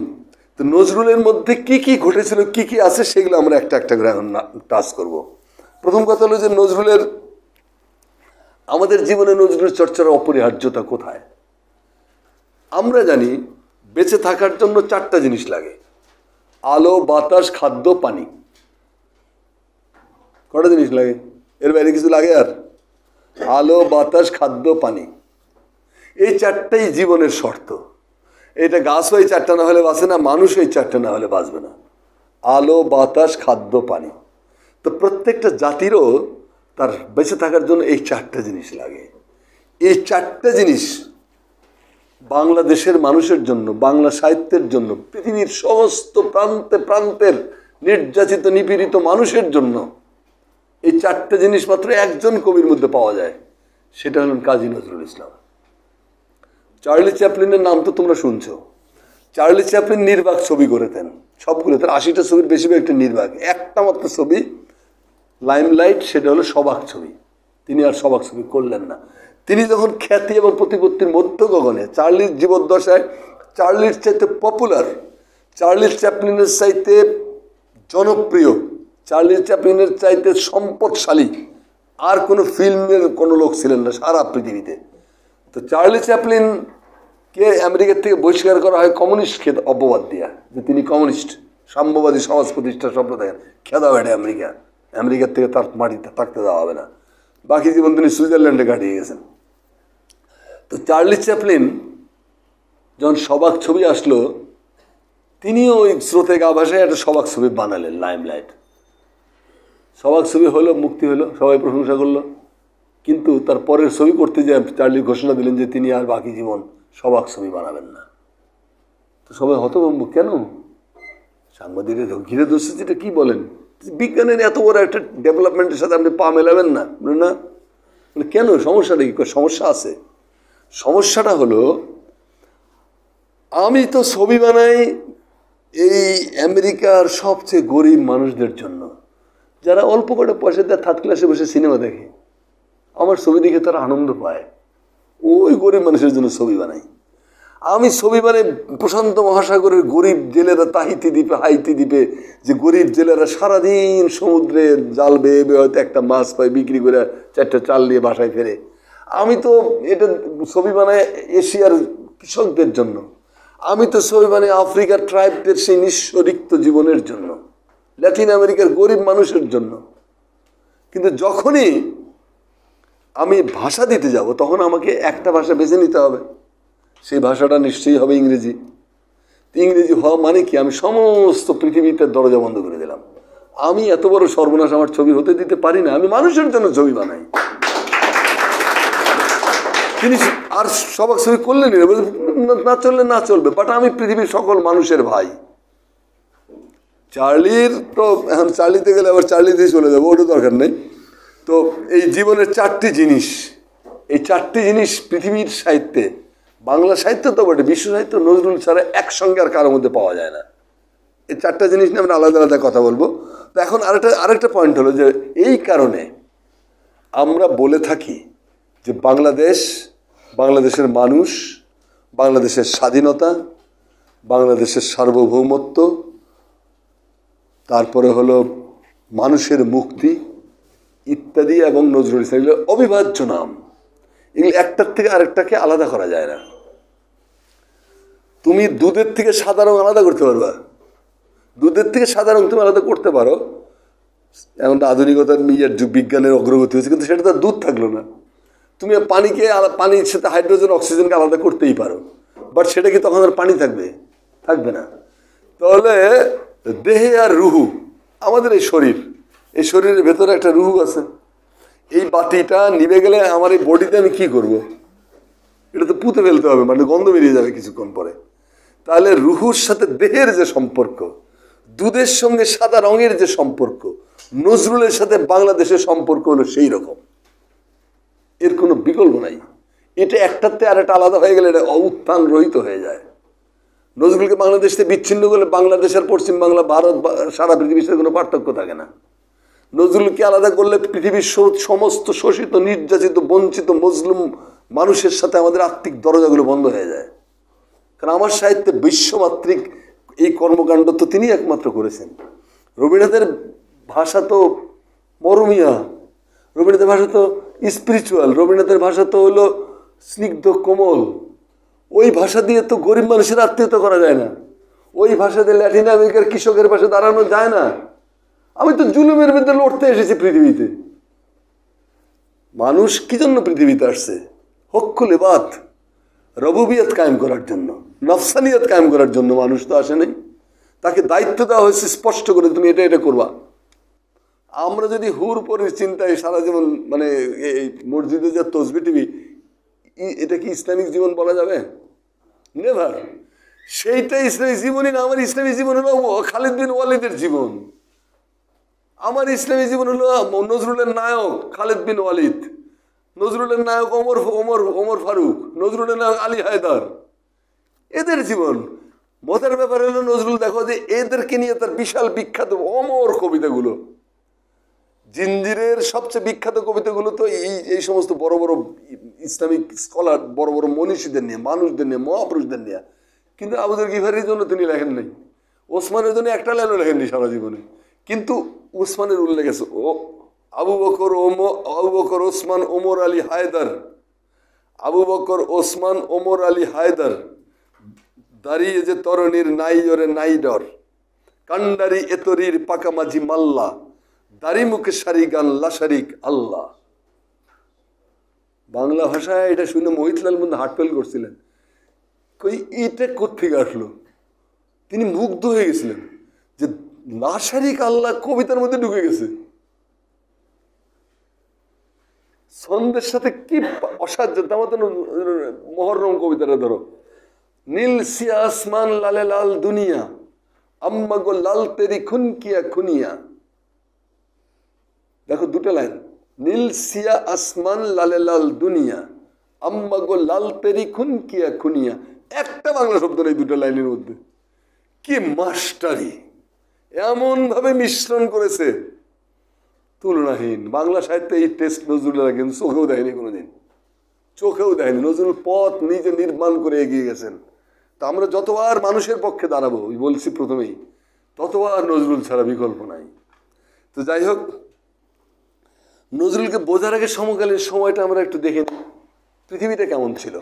তো নজরুলের মধ্যে কি কি ঘটেছিল কি কি আছে সেগুলো আমরা একটা একটা করে টাচ করব প্রথম কথা হলো যে নজরুলের আমাদের জীবনে নজরুল চর্চার অপরিহার্যতা কোথায় আমরা জানি বেঁচে থাকার জন্য চারটা জিনিস লাগে আলো বাতাস খাদ্য পানি কটা জিনিস লাগে এর বাইরে কিছু লাগে আর আলো বাতাস খাদ্য পানি এই চারটাই জীবনের শর্ত এটা গাছ ওই চারটা না হলে বাঁচে না মানুষ এই চারটা না হলে বাঁচবে না আলো বাতাস খাদ্য পানি তো প্রত্যেকটা জাতিরও তার বেঁচে থাকার জন্য এই চারটা জিনিস লাগে এই চারটা জিনিস বাংলাদেশের মানুষের জন্য বাংলা সাহিত্যের জন্য পৃথিবীর সমস্ত প্রান্তে প্রান্তের নির্যাতিত নিপীড়িত মানুষের জন্য এই চারটে জিনিস মাত্র একজন কবির মধ্যে পাওয়া যায় সেটা হলেন কাজী নজরুল ইসলাম চার্লি চ্যাপলিনের নাম তো তোমরা শুনছো চার্লি চ্যাপলিন নির্বাক ছবি করেতেন সবগুলো তার আশিটা ছবির বেশিরভাগ একটা নির্বাক একটা মাত্র ছবি লাইমলাইট সেটা হলো সবাক ছবি তিনি আর সবাক ছবি করলেন না তিনি যখন খ্যাতি এবং প্রতিপত্তির মধ্য গগনে চার্লির জীবদ্দশায় চার্লির চাইতে পপুলার চার্লির চ্যাপলিনের চাইতে জনপ্রিয় চার্লি চ্যাপলিনের চাইতে সম্পদশালী আর কোনো ফিল্মের কোনো লোক ছিলেন না সারা পৃথিবীতে তো চার্লি চ্যাপলিনকে আমেরিকার থেকে বহিষ্কার করা হয় কমিউনিস্ট খেদ অপবাদ দেওয়া যে তিনি কমিউনিস্ট সাম্যবাদী সমাজ প্রতিষ্ঠা সম্প্রদায়ের খেদা বেড়ে আমেরিকা আমেরিকার থেকে তার মাটিতে থাকতে দেওয়া হবে না বাকি জীবন তিনি সুইজারল্যান্ডে কাটিয়ে গেছেন তো চার্লি চ্যাপলিন যখন সবাক ছবি আসলো তিনিও ওই স্রোতে গা ভাসায় একটা সবাক ছবি বানালেন লাইমলাইট সবাক ছবি হলো মুক্তি হলো সবাই প্রশংসা করলো কিন্তু তার পরের ছবি করতে যে চার্লি ঘোষণা দিলেন যে তিনি আর বাকি জীবন সবাক ছবি বানাবেন না তো সবাই হতভম্ব কেন সাংবাদিকরা ঘিরে ধরছে যেটা কী বলেন বিজ্ঞানের এত বড় একটা ডেভেলপমেন্টের সাথে আপনি পা মেলাবেন না বলেন না মানে কেন সমস্যাটা কি সমস্যা আছে সমস্যাটা হলো আমি তো ছবি বানাই এই আমেরিকার সবচেয়ে গরিব মানুষদের জন্য যারা অল্প করে পয়সা দেয় থার্ড ক্লাসে বসে সিনেমা দেখে আমার ছবি দেখে তারা আনন্দ পায় ওই গরিব মানুষের জন্য ছবি বানাই আমি ছবি মানে প্রশান্ত মহাসাগরের গরিব জেলেরা তাহিতি দ্বীপে হাইতি দ্বীপে যে গরিব জেলেরা সারাদিন সমুদ্রে জাল বেয়ে বেয়ে হয়তো একটা মাছ পায় বিক্রি করে চারটা চাল নিয়ে বাসায় ফেরে আমি তো এটা ছবি বানাই এশিয়ার কৃষকদের জন্য আমি তো ছবি বানাই আফ্রিকার ট্রাইবদের সেই নিঃস্বরিক্ত জীবনের জন্য ল্যাটিন আমেরিকার গরিব মানুষের জন্য কিন্তু যখনই আমি ভাষা দিতে যাব তখন আমাকে একটা ভাষা বেছে নিতে হবে সেই ভাষাটা নিশ্চয়ই হবে ইংরেজি ইংরেজি হওয়া মানে কি আমি সমস্ত পৃথিবীতে দরজা বন্ধ করে দিলাম আমি এত বড় সর্বনাশ আমার ছবি হতে দিতে পারি না আমি মানুষের জন্য ছবি বানাই তিনি আর সবাক ছবি করলেন না চললে না চলবে বাট আমি পৃথিবীর সকল মানুষের ভাই চার্লির তো এখন চার্লিতে গেলে আবার চার্লিতেই চলে যাবো ওটা দরকার নেই তো এই জীবনের চারটি জিনিস এই চারটি জিনিস পৃথিবীর সাহিত্যে বাংলা সাহিত্য তো বটে বিশ্ব সাহিত্য নজরুল ছাড়া একসঙ্গে আর কারোর মধ্যে পাওয়া যায় না এই চারটা জিনিস নিয়ে আমরা আলাদা আলাদা কথা বলবো তো এখন আরেকটা আরেকটা পয়েন্ট হলো যে এই কারণে আমরা বলে থাকি যে বাংলাদেশ বাংলাদেশের মানুষ বাংলাদেশের স্বাধীনতা বাংলাদেশের সার্বভৌমত্ব তারপরে হলো মানুষের মুক্তি ইত্যাদি এবং নজরুল ইসলাম এগুলো অবিভাজ্য নাম এগুলো একটার থেকে আরেকটাকে আলাদা করা যায় না তুমি দুধের থেকে সাদা রঙ আলাদা করতে পারবা দুধের থেকে সাদা রঙ তুমি আলাদা করতে পারো এখন আধুনিকতার নিজের যুগ বিজ্ঞানের অগ্রগতি হয়েছে কিন্তু সেটা তো দুধ থাকলো না তুমি পানিকে পানির সাথে হাইড্রোজেন অক্সিজেনকে আলাদা করতেই পারো বাট সেটা কি তখন আর পানি থাকবে থাকবে না তাহলে দেহে আর রুহু আমাদের এই শরীর এই শরীরের ভেতরে একটা রুহু আছে এই বাতিটা নিবে গেলে আমার এই বডিতে আমি কি করব। এটা তো পুঁতে ফেলতে হবে মানে গন্ধ বেরিয়ে যাবে কিছুক্ষণ পরে তাহলে রুহুর সাথে দেহের যে সম্পর্ক দুধের সঙ্গে সাদা রঙের যে সম্পর্ক নজরুলের সাথে বাংলাদেশের সম্পর্ক হলো সেই রকম এর কোনো বিকল্প নাই এটা একটাতে আর একটা আলাদা হয়ে গেলে এটা অবত্থান রহিত হয়ে যায় নজরুলকে বাংলাদেশে বিচ্ছিন্ন করলে বাংলাদেশ আর পশ্চিমবাংলা ভারত সারা পৃথিবীর সাথে কোনো পার্থক্য থাকে না নজরুলকে আলাদা করলে পৃথিবীর সমস্ত শোষিত নির্যাতিত বঞ্চিত মজলুম মানুষের সাথে আমাদের আত্মিক দরজাগুলো বন্ধ হয়ে যায় কারণ আমার সাহিত্যে বিশ্বমাত্রিক এই কর্মকাণ্ড তো তিনি একমাত্র করেছেন রবীন্দ্রনাথের ভাষা তো মরমিয়া রবীন্দ্রনাথের ভাষা তো স্পিরিচুয়াল রবীন্দ্রনাথের ভাষা তো হলো স্নিগ্ধ কোমল ওই ভাষা দিয়ে তো গরিব মানুষের আত্মীয়তা করা যায় না ওই ভাষাতে ল্যাটিন আমেরিকার কৃষকের পাশে দাঁড়ানো যায় না আমি তো জুলুমের বিরুদ্ধে লড়তে এসেছি পৃথিবীতে মানুষ কি জন্য পৃথিবীতে আসছে হকুলে এবাদ রবুবিয়ত কায়েম করার জন্য নফসানিয়ত কায়েম করার জন্য মানুষ তো আসে নাই তাকে দায়িত্ব দেওয়া হয়েছে স্পষ্ট করে তুমি এটা এটা করবা আমরা যদি হুর পরের চিন্তায় সারা জীবন মানে এই মসজিদে যা তসবি টিভি এটা কি ইসলামিক জীবন বলা যাবে নেভার সেইটা ইসলামিক জীবনই না আমার ইসলামিক জীবন হলো খালিদ বিন ওয়ালিদের জীবন আমার ইসলামী জীবন হলো নজরুলের নায়ক খালিদ বিন ওয়ালিদ নজরুলের নায়ক অমর অমর অমর ফারুক নজরুলের নায়ক আলী হায়দার এদের জীবন মজার ব্যাপার হলো নজরুল দেখো যে এদেরকে নিয়ে তার বিশাল বিখ্যাত অমর কবিতাগুলো জিঞ্জিরের সবচেয়ে বিখ্যাত কবিতাগুলো তো এই এই সমস্ত বড় বড় ইসলামিক স্কলার বড় বড় মনীষীদের নিয়ে মানুষদের নিয়ে মহাপুরুষদের নিয়ে কিন্তু আবুদের গিফারির জন্য তিনি লেখেন নাই ওসমানের জন্য একটা লাইনও লেখেননি সারা জীবনে কিন্তু ওসমানের উল্লেখ আছে ও আবু বকর ওম আবু বকর ওসমান ওমর আলী হায়দার আবু বকর ওসমান ওমর আলী হায়দার দাঁড়িয়ে যে তরণীর নাই ওরে নাই ডর কান্ডারি এতরির পাকামাঝি মাল্লা দাড়ি মুখে শারিক আল্লাহ শারিক আল্লাহ বাংলা ভাষায় এটা শুনে মহিতলাল মধ্যে হাটপেল করছিলেন কই এটা কোথেকে আসলো তিনি মুগ্ধ হয়ে গেছিলেন যে লাশারিক আল্লাহ কবিতার মধ্যে ঢুকে গেছে ছন্দের সাথে কি অসাধ্য তামাতে মহরম কবিতাটা ধরো নীল সিয়া আসমান লালে লাল দুনিয়া আম্মা গো লাল তেরি খুন কিয়া খুনিয়া দেখো দুটো লাইন নীল সিয়া আসমান লালে লাল দুনিয়া আম্মা গো লাল তেরি খুন কিয়া খুনিয়া একটা বাংলা শব্দ নেই দুটো লাইনের মধ্যে কি মাস্টারি এমনভাবে মিশ্রণ করেছে তুলনাহীন বাংলা সাহিত্যে এই টেস্ট নজরুল রাখেন চোখেও দেয়নি কোনোদিন চোখেও দেয়নি নজরুল পথ নিজে নির্মাণ করে এগিয়ে গেছেন তা আমরা যতবার মানুষের পক্ষে দাঁড়াবো বলছি প্রথমেই ততবার নজরুল ছাড়া বিকল্প নাই তো যাই হোক নজরুলকে বোঝার আগে সমকালীন সময়টা আমরা একটু দেখে নিই পৃথিবীটা কেমন ছিল